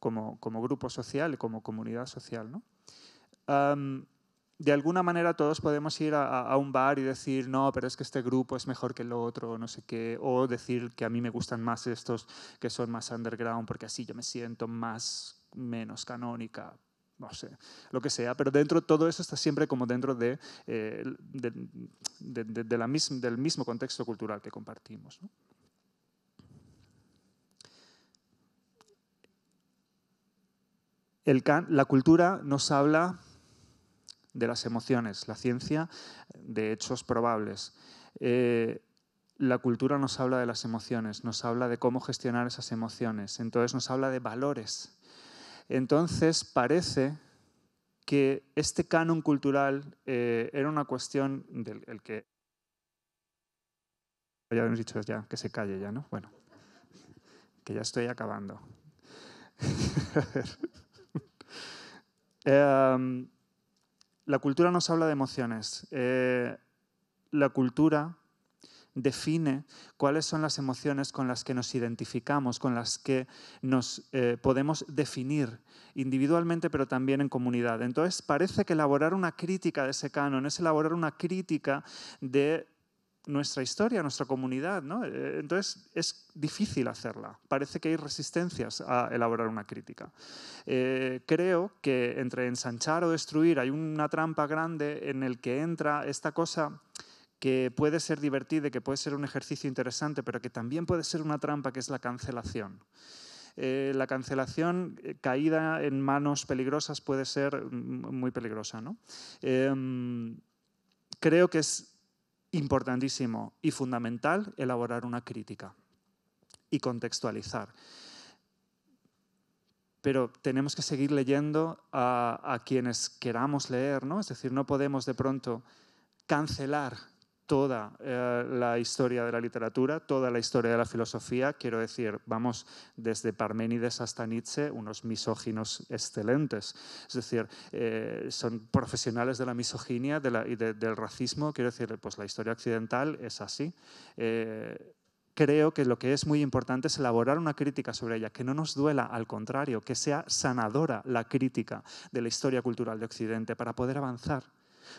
como, grupo social, como comunidad social. ¿no? de alguna manera todos podemos ir a, un bar y decir, no, pero es que este grupo es mejor que el otro, no sé qué, o decir que a mí me gustan más estos que son más underground, porque así yo me siento más, menos canónica, no sé, lo que sea, pero dentro todo eso está siempre como dentro de, eh, la del mismo contexto cultural que compartimos. ¿no? la cultura nos habla de las emociones, la ciencia de hechos probables. Eh, la cultura nos habla de las emociones, nos habla de cómo gestionar esas emociones, entonces nos habla de valores. Entonces parece que este canon cultural eh, era una cuestión del que... Ya hemos dicho ya, que se calle ya, ¿no? Bueno, que ya estoy acabando. Em, la cultura nos habla de emociones. Eh, la cultura define cuáles son las emociones con las que nos identificamos, con las que nos eh, podemos definir individualmente, pero también en comunidad. Entonces, parece que elaborar una crítica de ese canon es elaborar una crítica de nuestra historia, nuestra comunidad. ¿no? Eh, entonces es difícil hacerla. Parece que hay resistencias a elaborar una crítica. Eh, creo que entre ensanchar o destruir hay una trampa grande en el que entra esta cosa que puede ser divertida, que puede ser un ejercicio interesante, pero que también puede ser una trampa, que es la cancelación. Eh, la cancelación caída en manos peligrosas puede ser mm, muy peligrosa. ¿no? creo que es importantísimo y fundamental elaborar una crítica y contextualizar. Pero tenemos que seguir leyendo a, quienes queramos leer, ¿no? Es decir, no podemos de pronto cancelar toda eh, la historia de la literatura, toda la historia de la filosofía, quiero decir, vamos desde Parménides hasta Nietzsche, unos misóginos excelentes, es decir, eh, son profesionales de la misoginia y del racismo, quiero decir, pues la historia occidental es así. Eh, creo que lo que es muy importante es elaborar una crítica sobre ella, que no nos duela, al contrario, que sea sanadora la crítica de la historia cultural de Occidente para poder avanzar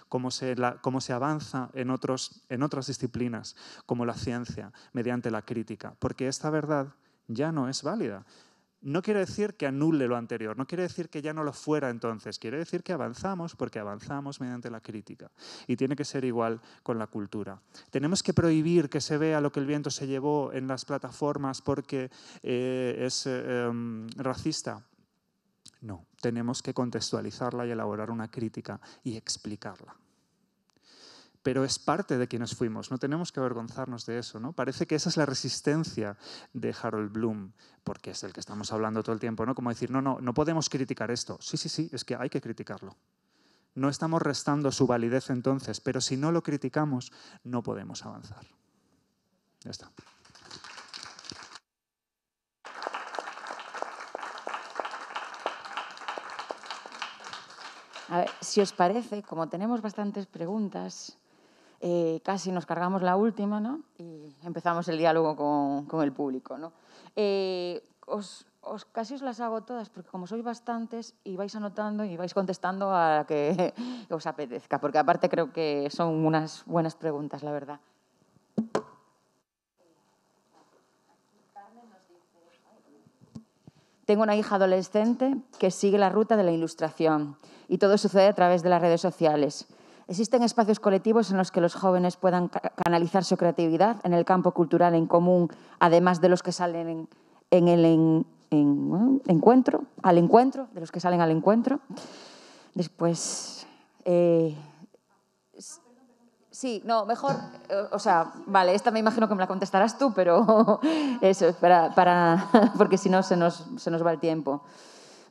cómo se, avanza en, otras disciplinas, como la ciencia, mediante la crítica, porque esta verdad ya no es válida. No quiere decir que anule lo anterior, no quiere decir que ya no lo fuera entonces, quiere decir que avanzamos porque avanzamos mediante la crítica. Y tiene que ser igual con la cultura. Tenemos que prohibir que se vea lo que el viento se llevó en las plataformas porque eh, es eh, em, racista. No, tenemos que contextualizarla y elaborar una crítica y explicarla. Pero es parte de quienes fuimos, no tenemos que avergonzarnos de eso. ¿no? Parece que esa es la resistencia de Harold Bloom, porque es el que estamos hablando todo el tiempo, ¿no? como decir, no, no, no podemos criticar esto. Sí, sí, sí, es que hay que criticarlo. No estamos restando su validez entonces, pero si no lo criticamos, no podemos avanzar. Ya está. A ver, si os parece, como tenemos bastantes preguntas, eh, casi nos cargamos la última ¿no? y empezamos el diálogo con, el público. ¿no? Eh, os, casi os las hago todas, porque como sois bastantes y vais anotando y vais contestando a que os apetezca, porque aparte creo que son unas buenas preguntas, la verdad. Tengo una hija adolescente que sigue la ruta de la ilustración y todo sucede a través de las redes sociales. Existen espacios colectivos en los que los jóvenes puedan canalizar su creatividad en el campo cultural en común, además de los que salen en, encuentro, al encuentro, de los que salen al encuentro. Después, eh, sí, no, mejor, eh, o sea, vale, esta me imagino que me la contestarás tú, pero eso, para, para, porque si no se nos, se nos va el tiempo.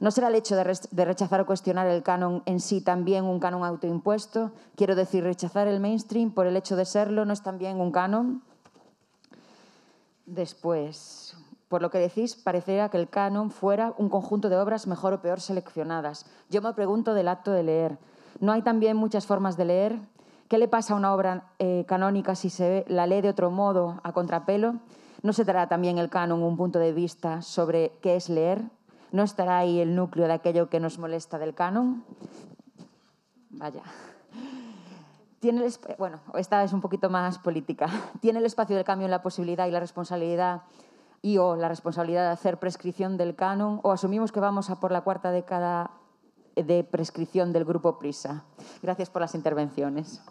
¿No será el hecho de, rechazar o cuestionar el canon en sí también un canon autoimpuesto? Quiero decir, rechazar el mainstream por el hecho de serlo no es también un canon. Después, por lo que decís, parecería que el canon fuera un conjunto de obras mejor o peor seleccionadas. Yo me pregunto del acto de leer. ¿No hay también muchas formas de leer? ¿Qué le pasa a una obra eh, canónica si se la lee de otro modo, a contrapelo? ¿No se dará también el canon un punto de vista sobre qué es leer? ¿No estará ahí el núcleo de aquello que nos molesta del canon? Vaya. Tiene bueno, esta es un poquito más política. ¿Tiene el espacio del cambio en la posibilidad y la responsabilidad y o la responsabilidad de hacer prescripción del canon o asumimos que vamos a por la cuarta década de prescripción del grupo Prisa? Gracias por las intervenciones.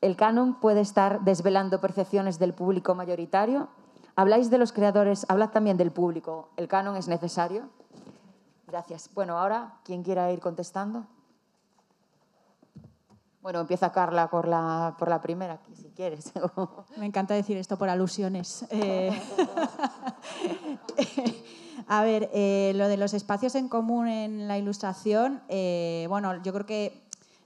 El canon puede estar desvelando percepciones del público mayoritario Habláis de los creadores, hablad también del público. ¿El canon es necesario? Gracias. Bueno, ahora, quien quiera ir contestando? Bueno, empieza Carla por la, por la primera, si quieres. Me encanta decir esto por alusiones. Eh, a ver, eh, lo de los espacios en común en la ilustración, eh, bueno, yo creo que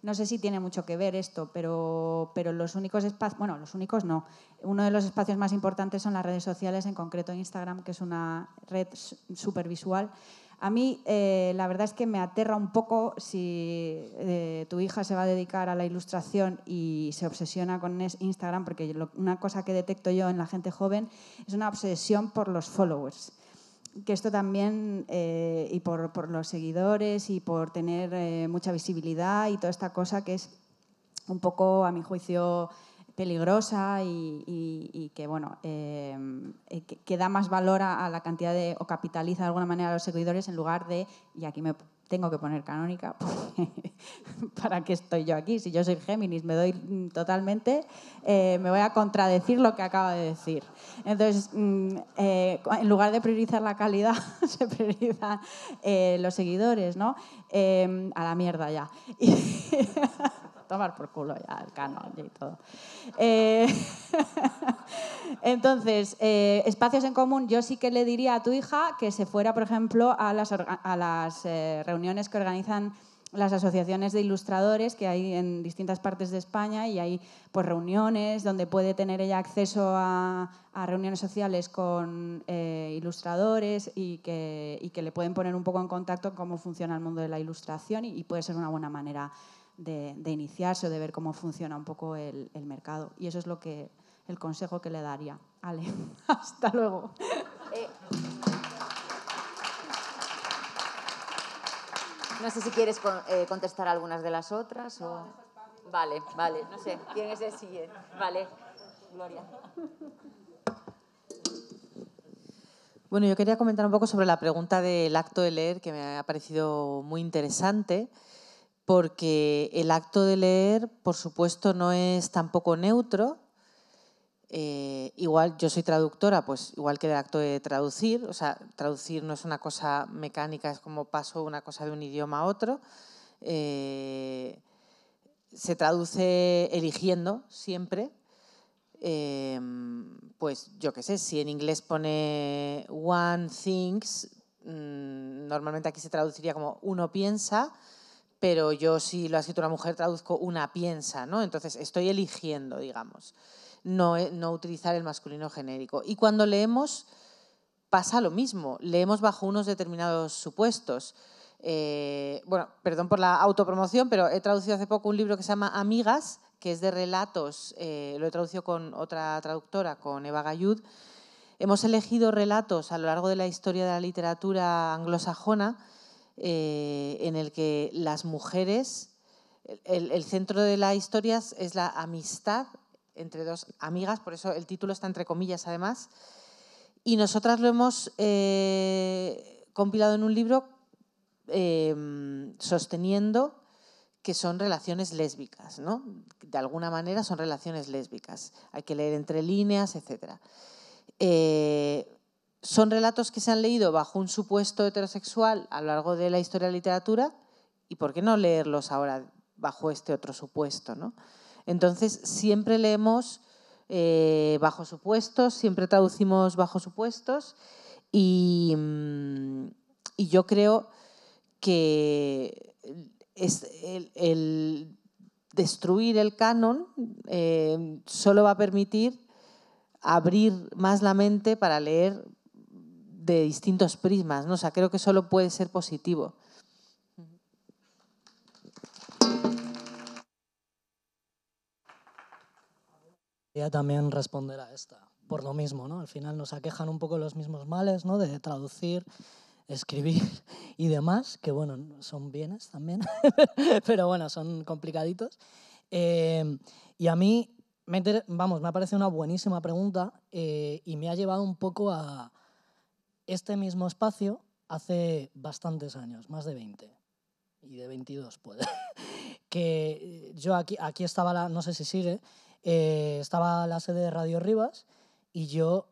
no sé si tiene mucho que ver esto, pero, los únicos espacios, bueno, los únicos no. Uno de los espacios más importantes son las redes sociales, en concreto Instagram, que es una red supervisual. A mí eh, la verdad es que me aterra un poco si eh, tu hija se va a dedicar a la ilustración y se obsesiona con Instagram, porque una cosa que detecto yo en la gente joven es una obsesión por los followers que esto también, eh, y por, por, los seguidores y por tener eh, mucha visibilidad y toda esta cosa que es un poco, a mi juicio, peligrosa y, y, que, bueno, eh, eh que, da más valor a, la cantidad de, o capitaliza de alguna manera a los seguidores en lugar de, y aquí me tengo que poner canónica, ¿para qué estoy yo aquí? Si yo soy Géminis, me doy totalmente, eh, me voy a contradecir lo que acaba de decir. Entonces, mm, eh, en lugar de priorizar la calidad, se priorizan eh, los seguidores, ¿no? a la mierda ya. tomar por culo ya el canon y todo. Eh, entonces, eh, espacios en común, yo sí que le diría a tu hija que se fuera, por ejemplo, a las, a las eh, reuniones que organizan las asociaciones de ilustradores que hay en distintas partes de España y hay pues, reuniones donde puede tener ella acceso a, reuniones sociales con ilustradores y que, que, le pueden poner un poco en contacto cómo funciona el mundo de la ilustración y, y puede ser una buena manera de, iniciarse o de ver cómo funciona un poco el, mercado. Y eso es lo que el consejo que le daría. Ale, hasta luego. Eh, no sé si quieres eh, contestar algunas de las otras o... Vale, vale, no sé. ¿Quién es el siguiente? Vale, Gloria. Bueno, yo quería comentar un poco sobre la pregunta del acto de leer que me ha parecido muy interesante porque el acto de leer, por supuesto, no es tampoco neutro. Eh, igual yo soy traductora, pues igual que el acto de traducir, o sea, traducir no es una cosa mecánica, es como paso una cosa de un idioma a otro. Eh, se traduce eligiendo siempre. Eh, pues yo qué sé, si en inglés pone one thinks, mm, normalmente aquí se traduciría como uno piensa, pero yo si lo ha escrito una mujer traduzco una piensa, ¿no? Entonces estoy eligiendo, digamos, no, eh, utilizar el masculino genérico. Y cuando leemos pasa lo mismo, leemos bajo unos determinados supuestos. Eh, bueno, perdón por la autopromoción, pero he traducido hace poco un libro que se llama Amigas, que es de relatos, eh, lo he traducido con otra traductora, con Eva Gayud. Hemos elegido relatos a lo largo de la historia de la literatura anglosajona eh, en el que las mujeres, el, centro de la historia es la amistad entre dos amigas, por eso el título está entre comillas además, y nosotras lo hemos eh, compilado en un libro em, sosteniendo que son relaciones lésbicas, ¿no? De alguna manera son relaciones lésbicas. Hay que leer entre líneas, etc son relatos que se han leído bajo un supuesto heterosexual a lo largo de la historia de la literatura y por qué no leerlos ahora bajo este otro supuesto. ¿no? Entonces, siempre leemos eh, bajo supuestos, siempre traducimos bajo supuestos y, mm, yo creo que es el, destruir el canon eh, solo va a permitir abrir más la mente para leer de distintos prismas. ¿no? O sea, creo que solo puede ser positivo. Quería también responder a esta, por lo mismo, ¿no? Al final nos aquejan un poco los mismos males, ¿no? De traducir, escribir y demás, que bueno, son bienes también, pero bueno, son complicaditos. Eh, y a mí, me vamos, me ha parecido una buenísima pregunta eh, y me ha llevado un poco a, este mismo espacio hace bastantes años, más de 20 y de 22 puede, que eh, yo aquí, aquí estaba, la, no sé si sigue, eh, estaba la sede de Radio Rivas y yo,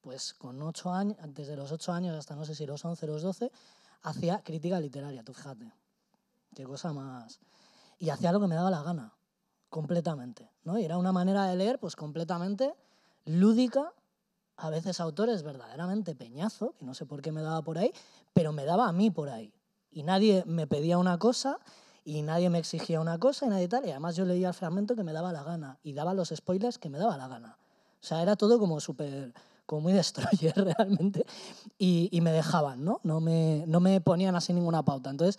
pues con 8 años, desde los 8 años hasta no sé si los 11, los 12, hacía crítica literaria, tú fíjate, qué cosa más. Y hacía lo que me daba la gana, completamente, ¿no? Y era una manera de leer, pues completamente lúdica a veces autores verdaderamente peñazo, que no sé por qué me daba por ahí, pero me daba a mí por ahí. Y nadie me pedía una cosa y nadie me exigía una cosa y nadie tal. Y además yo leía el fragmento que me daba la gana y daba los spoilers que me daba la gana. O sea, era todo como súper, como muy destroyer realmente. Y, me dejaban, ¿no? No me, no me ponían así ninguna pauta. Entonces,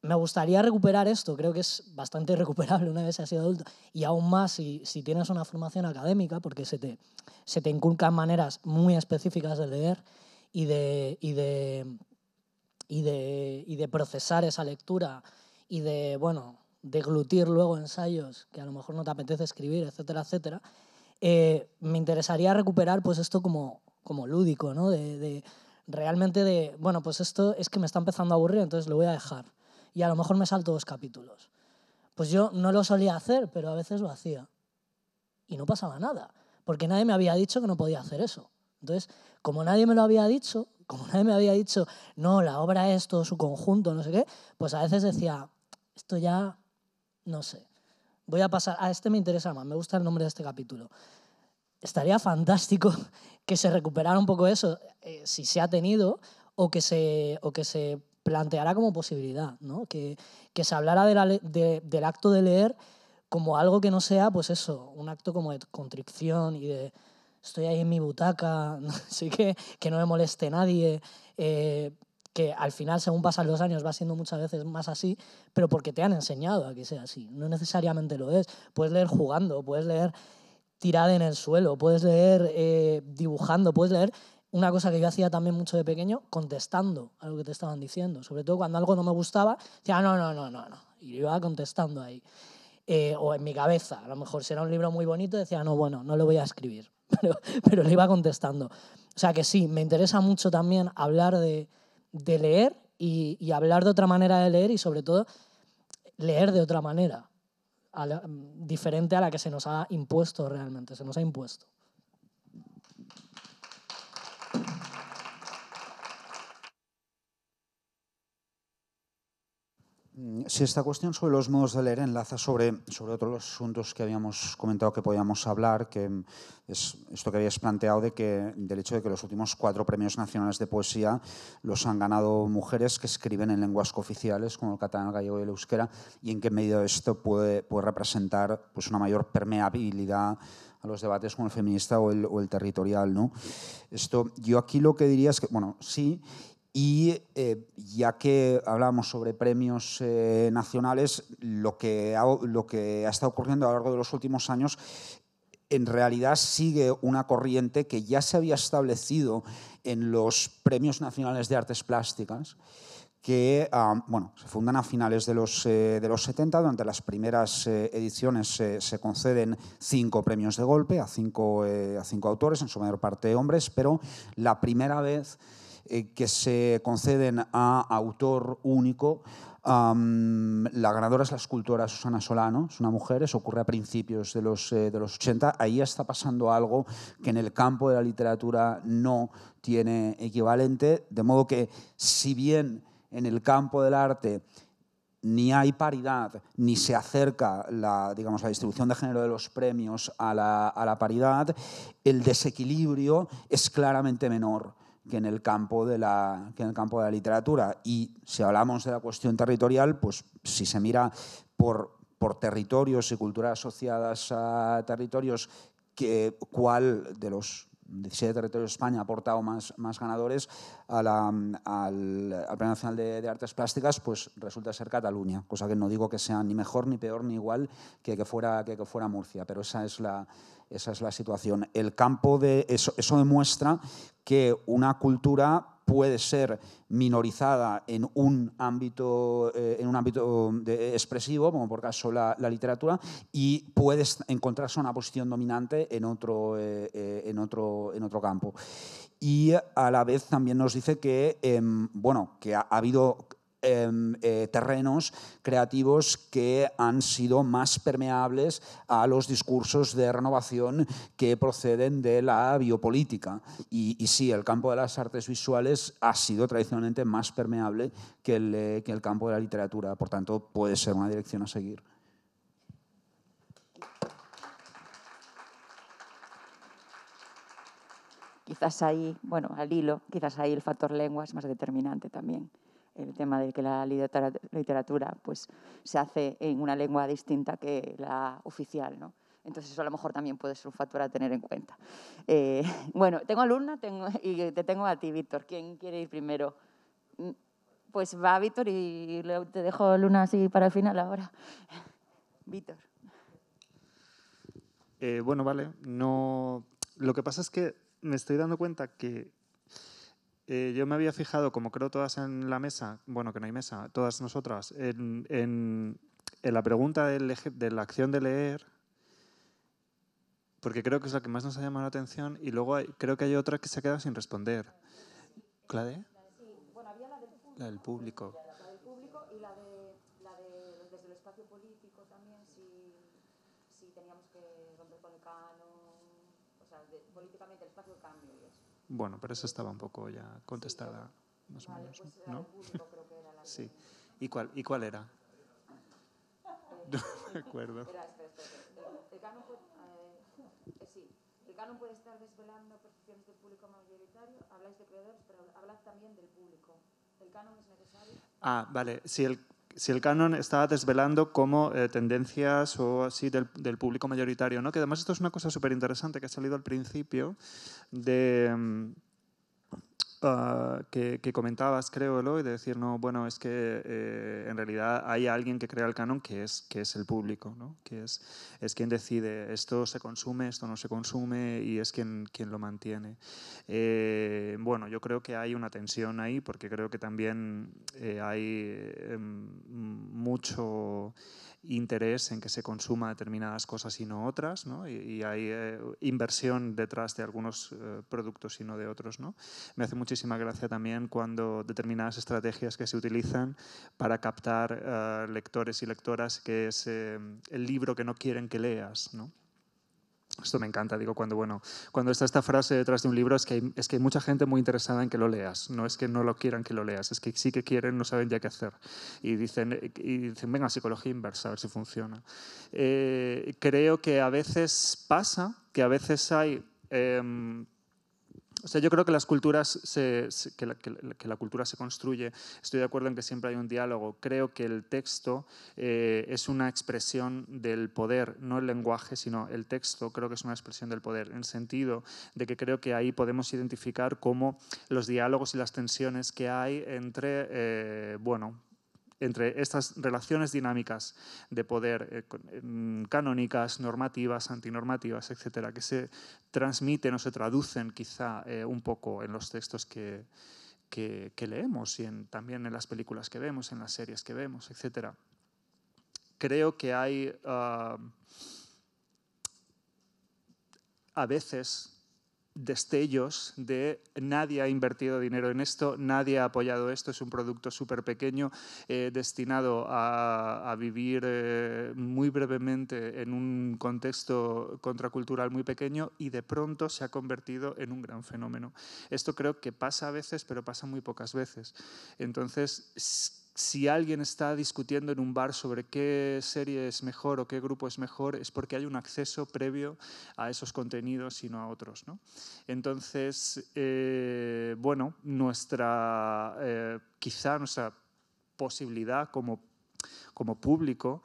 me gustaría recuperar esto, creo que es bastante recuperable una vez que sido adulto, y aún más si, si, tienes una formación académica, porque se te, se te inculcan maneras muy específicas de leer y de, y de, y de, y de procesar esa lectura y de, bueno, deglutir luego ensayos que a lo mejor no te apetece escribir, etcétera, etcétera, eh, me interesaría recuperar pues esto como, como lúdico, ¿no? de realmente de, bueno, pues esto es que me está empezando a aburrir, entonces lo voy a dejar y a lo mejor me salto dos capítulos. Pues yo no lo solía hacer, pero a veces lo hacía. Y no pasaba nada, porque nadie me había dicho que no podía hacer eso. Entonces, como nadie me lo había dicho, como nadie me había dicho, no, la obra es todo su conjunto, no sé qué, pues a veces decía, esto ya, no sé, voy a pasar, a este me interesa más, me gusta el nombre de este capítulo. Estaría fantástico que se recuperara un poco eso, eh, si se ha tenido, o que se, o que se Planteará como posibilidad, que, que se hablara de del acto de leer como algo que no sea, pues eso, un acto como de contricción y de estoy ahí en mi butaca, así que, que no me moleste nadie, eh, que al final, según pasan los años, va siendo muchas veces más así, pero porque te han enseñado a que sea así, no necesariamente lo es. Puedes leer jugando, puedes leer tirada en el suelo, puedes leer eh, dibujando, puedes leer una cosa que yo hacía también mucho de pequeño, contestando a lo que te estaban diciendo. Sobre todo cuando algo no me gustaba, decía, ah, no, no, no, no, no. Y iba contestando ahí. Eh, o en mi cabeza, a lo mejor si era un libro muy bonito, decía, no, bueno, no lo voy a escribir. Pero, pero le iba contestando. O sea que sí, me interesa mucho también hablar de, de leer y, hablar de otra manera de leer y sobre todo leer de otra manera, mm, diferente a la que se nos ha impuesto realmente, se nos ha impuesto. Mm, si esta cuestión sobre los modos de leer enlaza sobre, sobre otros asuntos que habíamos comentado que podíamos hablar, que mm, es esto que habías planteado de que, del hecho de que los últimos cuatro premios nacionales de poesía los han ganado mujeres que escriben en lenguas cooficiales, como el catalán, el gallego y el euskera, y en qué medida esto puede, puede representar pues, una mayor permeabilidad a los debates con el feminista o el, o el territorial. ¿no? Esto, yo aquí lo que diría es que, bueno, sí, y eh, ya que hablamos sobre premios eh, nacionales, lo que, ha, lo que ha estado ocurriendo a lo largo de los últimos años en realidad sigue una corriente que ya se había establecido en los premios nacionales de artes plásticas que bueno, se fundan a finales de los, eh, de los 70, durante las primeras ediciones se conceden cinco premios de golpe a cinco, a cinco autores, en su mayor parte hombres, pero la primera vez eh, que se conceden a autor único. la ganadora es la escultora Susana Solano, es una mujer, eso ocurre a principios de los, 80. Eh, Ahí está pasando algo que en el campo de la literatura no tiene equivalente, de modo que si bien en el campo del arte ni hay paridad, ni se acerca la, distribución de género de los premios a la paridad, el desequilibrio es claramente menor que en el campo de la, que en el campo de la literatura. Y si hablamos de la cuestión territorial, pues si se mira por, por territorios y culturas asociadas a territorios, que, cuál de los 17 territorios de España ha aportado más, más ganadores a la, al, al, Premio Nacional de, de, Artes Plásticas, pues resulta ser Cataluña, cosa que no digo que sea ni mejor, ni peor, ni igual que que fuera, que, que fuera Murcia, pero esa es la, esa es la situación. El campo de eso, eso demuestra que una cultura puede ser minorizada en un ámbito, eh, en un ámbito um, expresivo, como por caso la, literatura, y puede encontrarse una posición dominante en otro, eh, eh, en otro, en otro campo. Y a la vez también nos dice que, em, bueno, que ha habido Em, eh, terrenos creativos que han sido más permeables a los discursos de renovación que proceden de la biopolítica. Y, sí, el campo de las artes visuales ha sido tradicionalmente más permeable que el, eh, que el campo de la literatura, por tanto puede ser una dirección a seguir. Quizás ahí, bueno, al hilo, quizás ahí el factor lengua es más determinante también el tema de que la literatura pues, se hace en una lengua distinta que la oficial, ¿no? Entonces eso a lo mejor también puede ser un factor a tener en cuenta. Eh, bueno, tengo alumna tengo, y te tengo a ti, Víctor. ¿Quién quiere ir primero? Mm, pues va Víctor y te dejo Luna así para el final ahora. Víctor. Eh, bueno, vale. No, lo que pasa es que me estoy dando cuenta que eh, yo me había fijado, como creo todas en la mesa, bueno, que no hay mesa, todas nosotras, en, la pregunta del de la acción de leer, porque creo que es la que más nos ha llamado la atención, y luego hay, creo que hay otra que se ha quedado sin responder. ¿Clade? La del público. La del público y la de, la de desde el espacio político también, si, teníamos que romper con el cano, o sea, políticamente el espacio de cambio y eso. Bueno, pero esa estaba un poco ya contestada, más o menos. ¿no? sí. ¿Y cuál, ¿Y cuál era? no me acuerdo. Era, este, el, canon puede, eh, sí, el canon puede estar desvelando percepciones del público mayoritario. Habláis de creadores, pero hablad también del público. ¿El canon es necesario? Ah, vale. sí, el si el canon está desvelando como eh, tendencias o así del, público mayoritario, ¿no? Que además esto es una cosa súper interesante que ha salido al principio de... Mm, que, comentabas, creo, Eloy, de decir, no, bueno, es que eh, en realidad hay alguien que crea el canon que es, que es el público, que es, es quien decide esto se consume, esto no se consume y es quien, quien lo mantiene. Eh, bueno, yo creo que hay una tensión ahí porque creo que también eh, hay em, mucho interés en que se consuma determinadas cosas y no otras, Y, hay eh, inversión detrás de algunos eh, productos y no de otros. Me hace muchísima gracia también cuando determinadas estrategias que se utilizan para captar eh, lectores y lectoras, que es el libro que no quieren que leas. Esto me encanta, digo, cuando, bueno, cuando está esta frase detrás de un libro es que, hay, es que hay mucha gente muy interesada en que lo leas, no es que no lo quieran que lo leas, es que sí que quieren, no saben ya qué hacer. Y dicen, eh, y dicen venga, psicología inversa, a ver si funciona. Eh, creo que a veces pasa que a veces hay... Em, o sea, yo creo que las culturas que, la, cultura se construye. Estoy de acuerdo en que siempre hay un diálogo. Creo que el texto eh, es una expresión del poder, no el lenguaje, sino el texto. Creo que es una expresión del poder, en el sentido de que creo que ahí podemos identificar cómo los diálogos y las tensiones que hay entre, eh, bueno, entre estas relaciones dinámicas de poder eh, em, canónicas, normativas, antinormativas, etcétera, que se transmiten o se traducen quizá eh, un poco en los textos que, leemos y también en las películas que vemos, en las series que vemos, etcétera. Creo que hay ah, a veces destellos de nadie ha invertido dinero en esto, nadie ha apoyado esto, es un producto súper pequeño eh, destinado a, vivir eh, muy brevemente en un contexto contracultural muy pequeño y de pronto se ha convertido en un gran fenómeno. Esto creo que pasa a veces, pero pasa muy pocas veces. Entonces, si alguien está discutiendo en un bar sobre qué serie es mejor o qué grupo es mejor, es porque hay un acceso previo a esos contenidos y no a otros. Entonces, eh, bueno, nuestra, eh, quizá nuestra posibilidad como público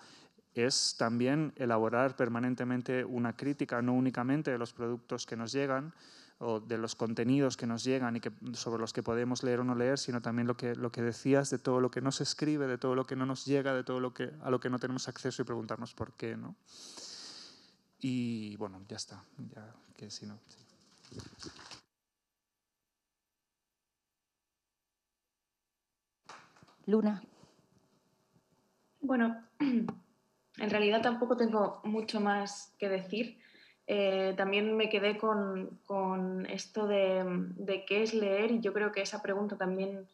es también elaborar permanentemente una crítica, no únicamente de los productos que nos llegan, o de los contenidos que nos llegan y que, sobre los que podemos leer o no leer, sino también lo que, lo que decías de todo lo que no se escribe, de todo lo que no nos llega, de todo lo que, a lo que no tenemos acceso y preguntarnos por qué. ¿no? Y bueno, ya está, ya que Luna. Bueno, en realidad tampoco tengo mucho más que decir. Eh, también me quedé con, esto de, qué es leer y yo creo que esa pregunta también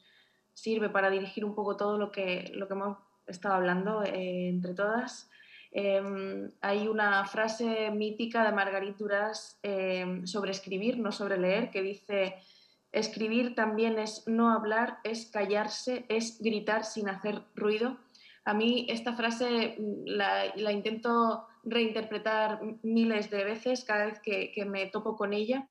sirve para dirigir un poco todo lo que, hemos estado hablando eh, entre todas. Em, hay una frase mítica de Margarit Duras em, sobre escribir, no sobre leer, que dice, escribir también es no hablar, es callarse, es gritar sin hacer ruido a mí esta frase mm, la, intento reinterpretar miles de veces cada vez que, me topo con ella.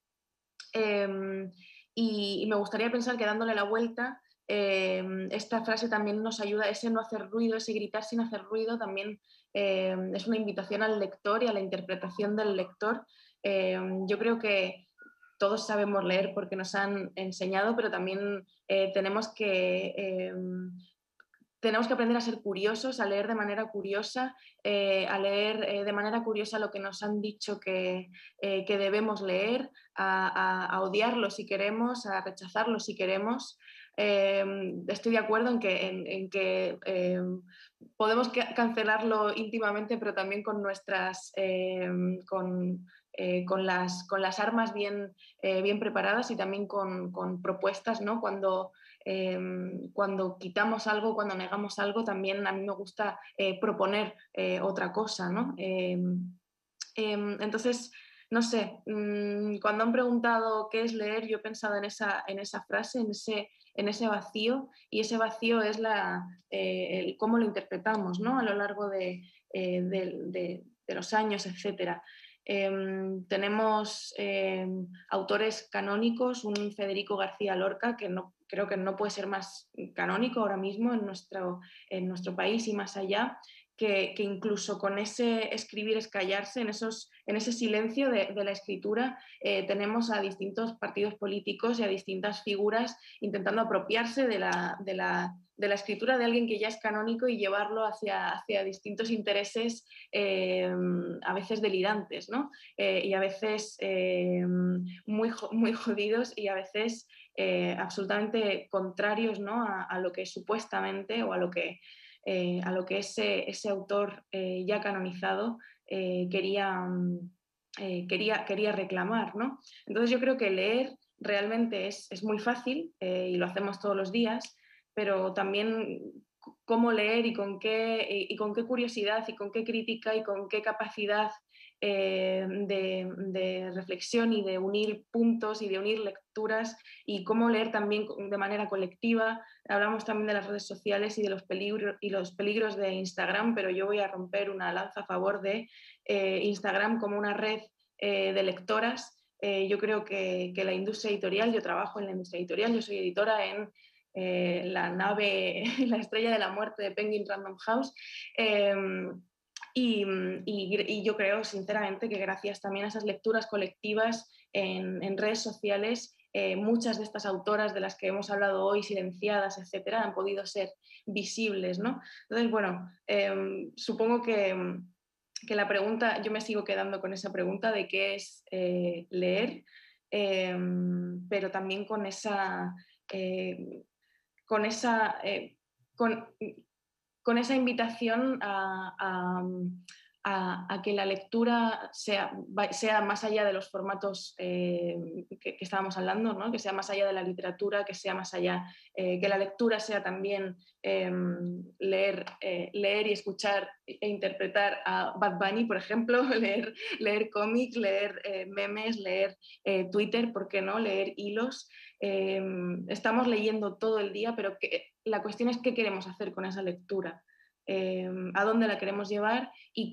Em, y, me gustaría pensar que dándole la vuelta, em, esta frase también nos ayuda, ese no hacer ruido, ese gritar sin hacer ruido, también em, es una invitación al lector y a la interpretación del lector. yo creo que todos sabemos leer porque nos han enseñado, pero también eh, tenemos que tenemos que aprender a ser curiosos, a leer de manera curiosa, eh, a leer eh, de manera curiosa lo que nos han dicho que, eh, debemos leer, a, a, odiarlo si queremos, a rechazarlo si queremos. Em, estoy de acuerdo en que, en, em, podemos cancelarlo íntimamente, pero también con nuestras... Em, con, las, con las armas bien, bien preparadas y también con, propuestas, ¿no? Cuando Em, cuando quitamos algo, cuando negamos algo, también a mí me gusta eh, proponer eh, otra cosa, em, em, entonces, no sé, mm, cuando han preguntado qué es leer, yo he pensado en esa, en esa frase, en ese, en ese vacío, y ese vacío es la, eh, cómo lo interpretamos, ¿no? A lo largo de, los años, etcétera. tenemos autores canónicos, un Federico García Lorca, que no creo que no puede ser más canónico ahora mismo en nuestro, en nuestro país y más allá, que, incluso con ese escribir es callarse, en, esos, en ese silencio de, la escritura, eh, tenemos a distintos partidos políticos y a distintas figuras intentando apropiarse de la, escritura de alguien que ya es canónico y llevarlo hacia, hacia distintos intereses eh, a veces delirantes eh, y a veces muy, muy jodidos y a veces eh, absolutamente contrarios a, lo que supuestamente o a lo que, eh, a lo que ese, ese autor eh, ya canonizado quería, mm, quería, quería reclamar. Entonces yo creo que leer realmente es, muy fácil y lo hacemos todos los días, pero también cómo leer y con qué, con qué curiosidad y con qué crítica y con qué capacidad de, reflexión y de unir puntos y de unir y cómo leer también de manera colectiva. Hablamos también de las redes sociales y de los peligros, y los peligros de Instagram, pero yo voy a romper una lanza a favor de eh, Instagram como una red eh, de lectoras. Eh, yo creo que, la industria editorial, yo trabajo en la industria editorial, yo soy editora en la nave, la estrella de la muerte de Penguin Random House. Em, y, yo creo, sinceramente, que gracias también a esas lecturas colectivas en redes sociales eh, muchas de estas autoras de las que hemos hablado hoy, silenciadas, etcétera, han podido ser visibles, ¿no? Entonces, bueno, em, supongo que, la pregunta, yo me sigo quedando con esa pregunta de qué es eh, leer, em, pero también con esa, eh, con esa, con, esa invitación a a, que la lectura sea, más allá de los formatos eh, que, estábamos hablando, ¿no? que sea más allá de la literatura, que sea más allá, eh, que la lectura sea también eh, leer, leer y escuchar e interpretar a Bad Bunny, por ejemplo, leer, leer cómics, leer memes, leer Twitter, ¿por qué no? Leer hilos. estamos leyendo todo el día, pero que, la cuestión es qué queremos hacer con esa lectura. Em, a dónde la queremos llevar y,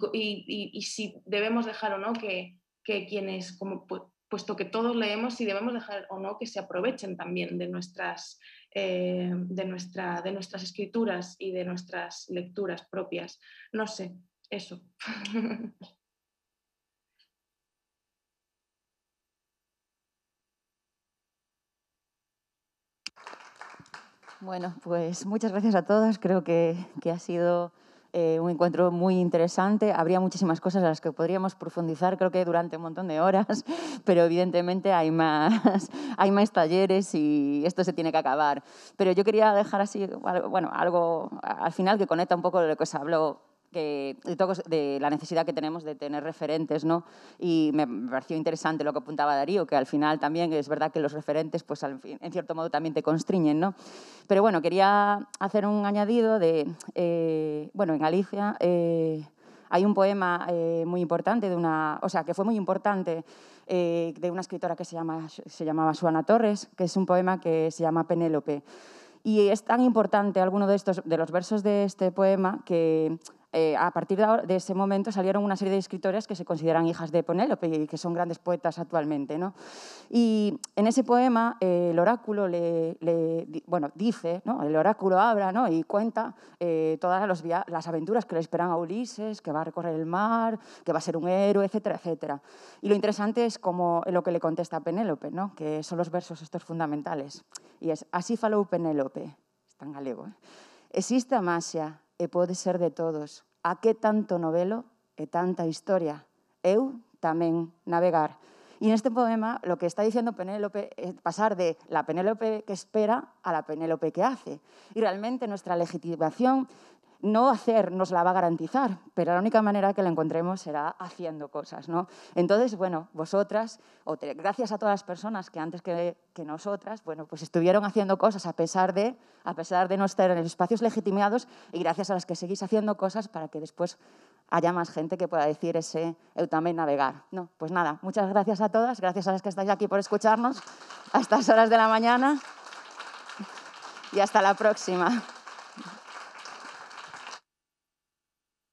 si debemos dejar o no que, quienes, como, puesto que todos leemos, si debemos dejar o no que se aprovechen también de nuestras, eh, de nuestra, de nuestras escrituras y de nuestras lecturas propias. No sé, eso. Bueno, pues muchas gracias a todas. Creo que, que ha sido eh, un encuentro muy interesante. Habría muchísimas cosas a las que podríamos profundizar, creo que durante un montón de horas, pero evidentemente hay más, hay más talleres y esto se tiene que acabar. Pero yo quería dejar así, bueno, algo al final que conecta un poco lo que os habló de la necesidad que tenemos de tener referentes, ¿no? Y me pareció interesante lo que apuntaba Darío, que al final también es verdad que los referentes, pues en cierto modo también te constriñen, ¿no? Pero bueno, quería hacer un añadido de, eh, bueno, en Galicia eh, hay un poema eh, muy importante de una, o sea, que fue muy importante de una escritora que se, llama, se llamaba Suana Torres, que es un poema que se llama Penélope. Y es tan importante alguno de estos, de los versos de este poema que eh, a partir de, ese momento salieron una serie de escritores que se consideran hijas de Penélope y que son grandes poetas actualmente. ¿no? Y en ese poema eh, el oráculo le, dice, ¿no? el oráculo habla ¿no? y cuenta eh, todas las aventuras que le esperan a Ulises, que va a recorrer el mar, que va a ser un héroe, etcétera, etcétera. Y lo interesante es como lo que le contesta Penélope, que son los versos estos fundamentales. Y es, así falou Penélope, es tan galego, existe Amasia, e pode ser de todos. A que tanto novelo e tanta historia? Eu tamén navegar. E neste poema lo que está dicendo Penélope é pasar de la Penélope que espera a la Penélope que hace. E realmente nuestra legitimación no hacer nos la va a garantizar, pero la única manera que la encontremos será haciendo cosas. ¿no? Entonces, bueno, vosotras, gracias a todas las personas que antes que, nosotras, bueno, pues estuvieron haciendo cosas a pesar, de, a pesar de no estar en espacios legitimados y gracias a las que seguís haciendo cosas para que después haya más gente que pueda decir ese eu también navegar. No, pues nada, muchas gracias a todas, gracias a las que estáis aquí por escucharnos a estas horas de la mañana y hasta la próxima.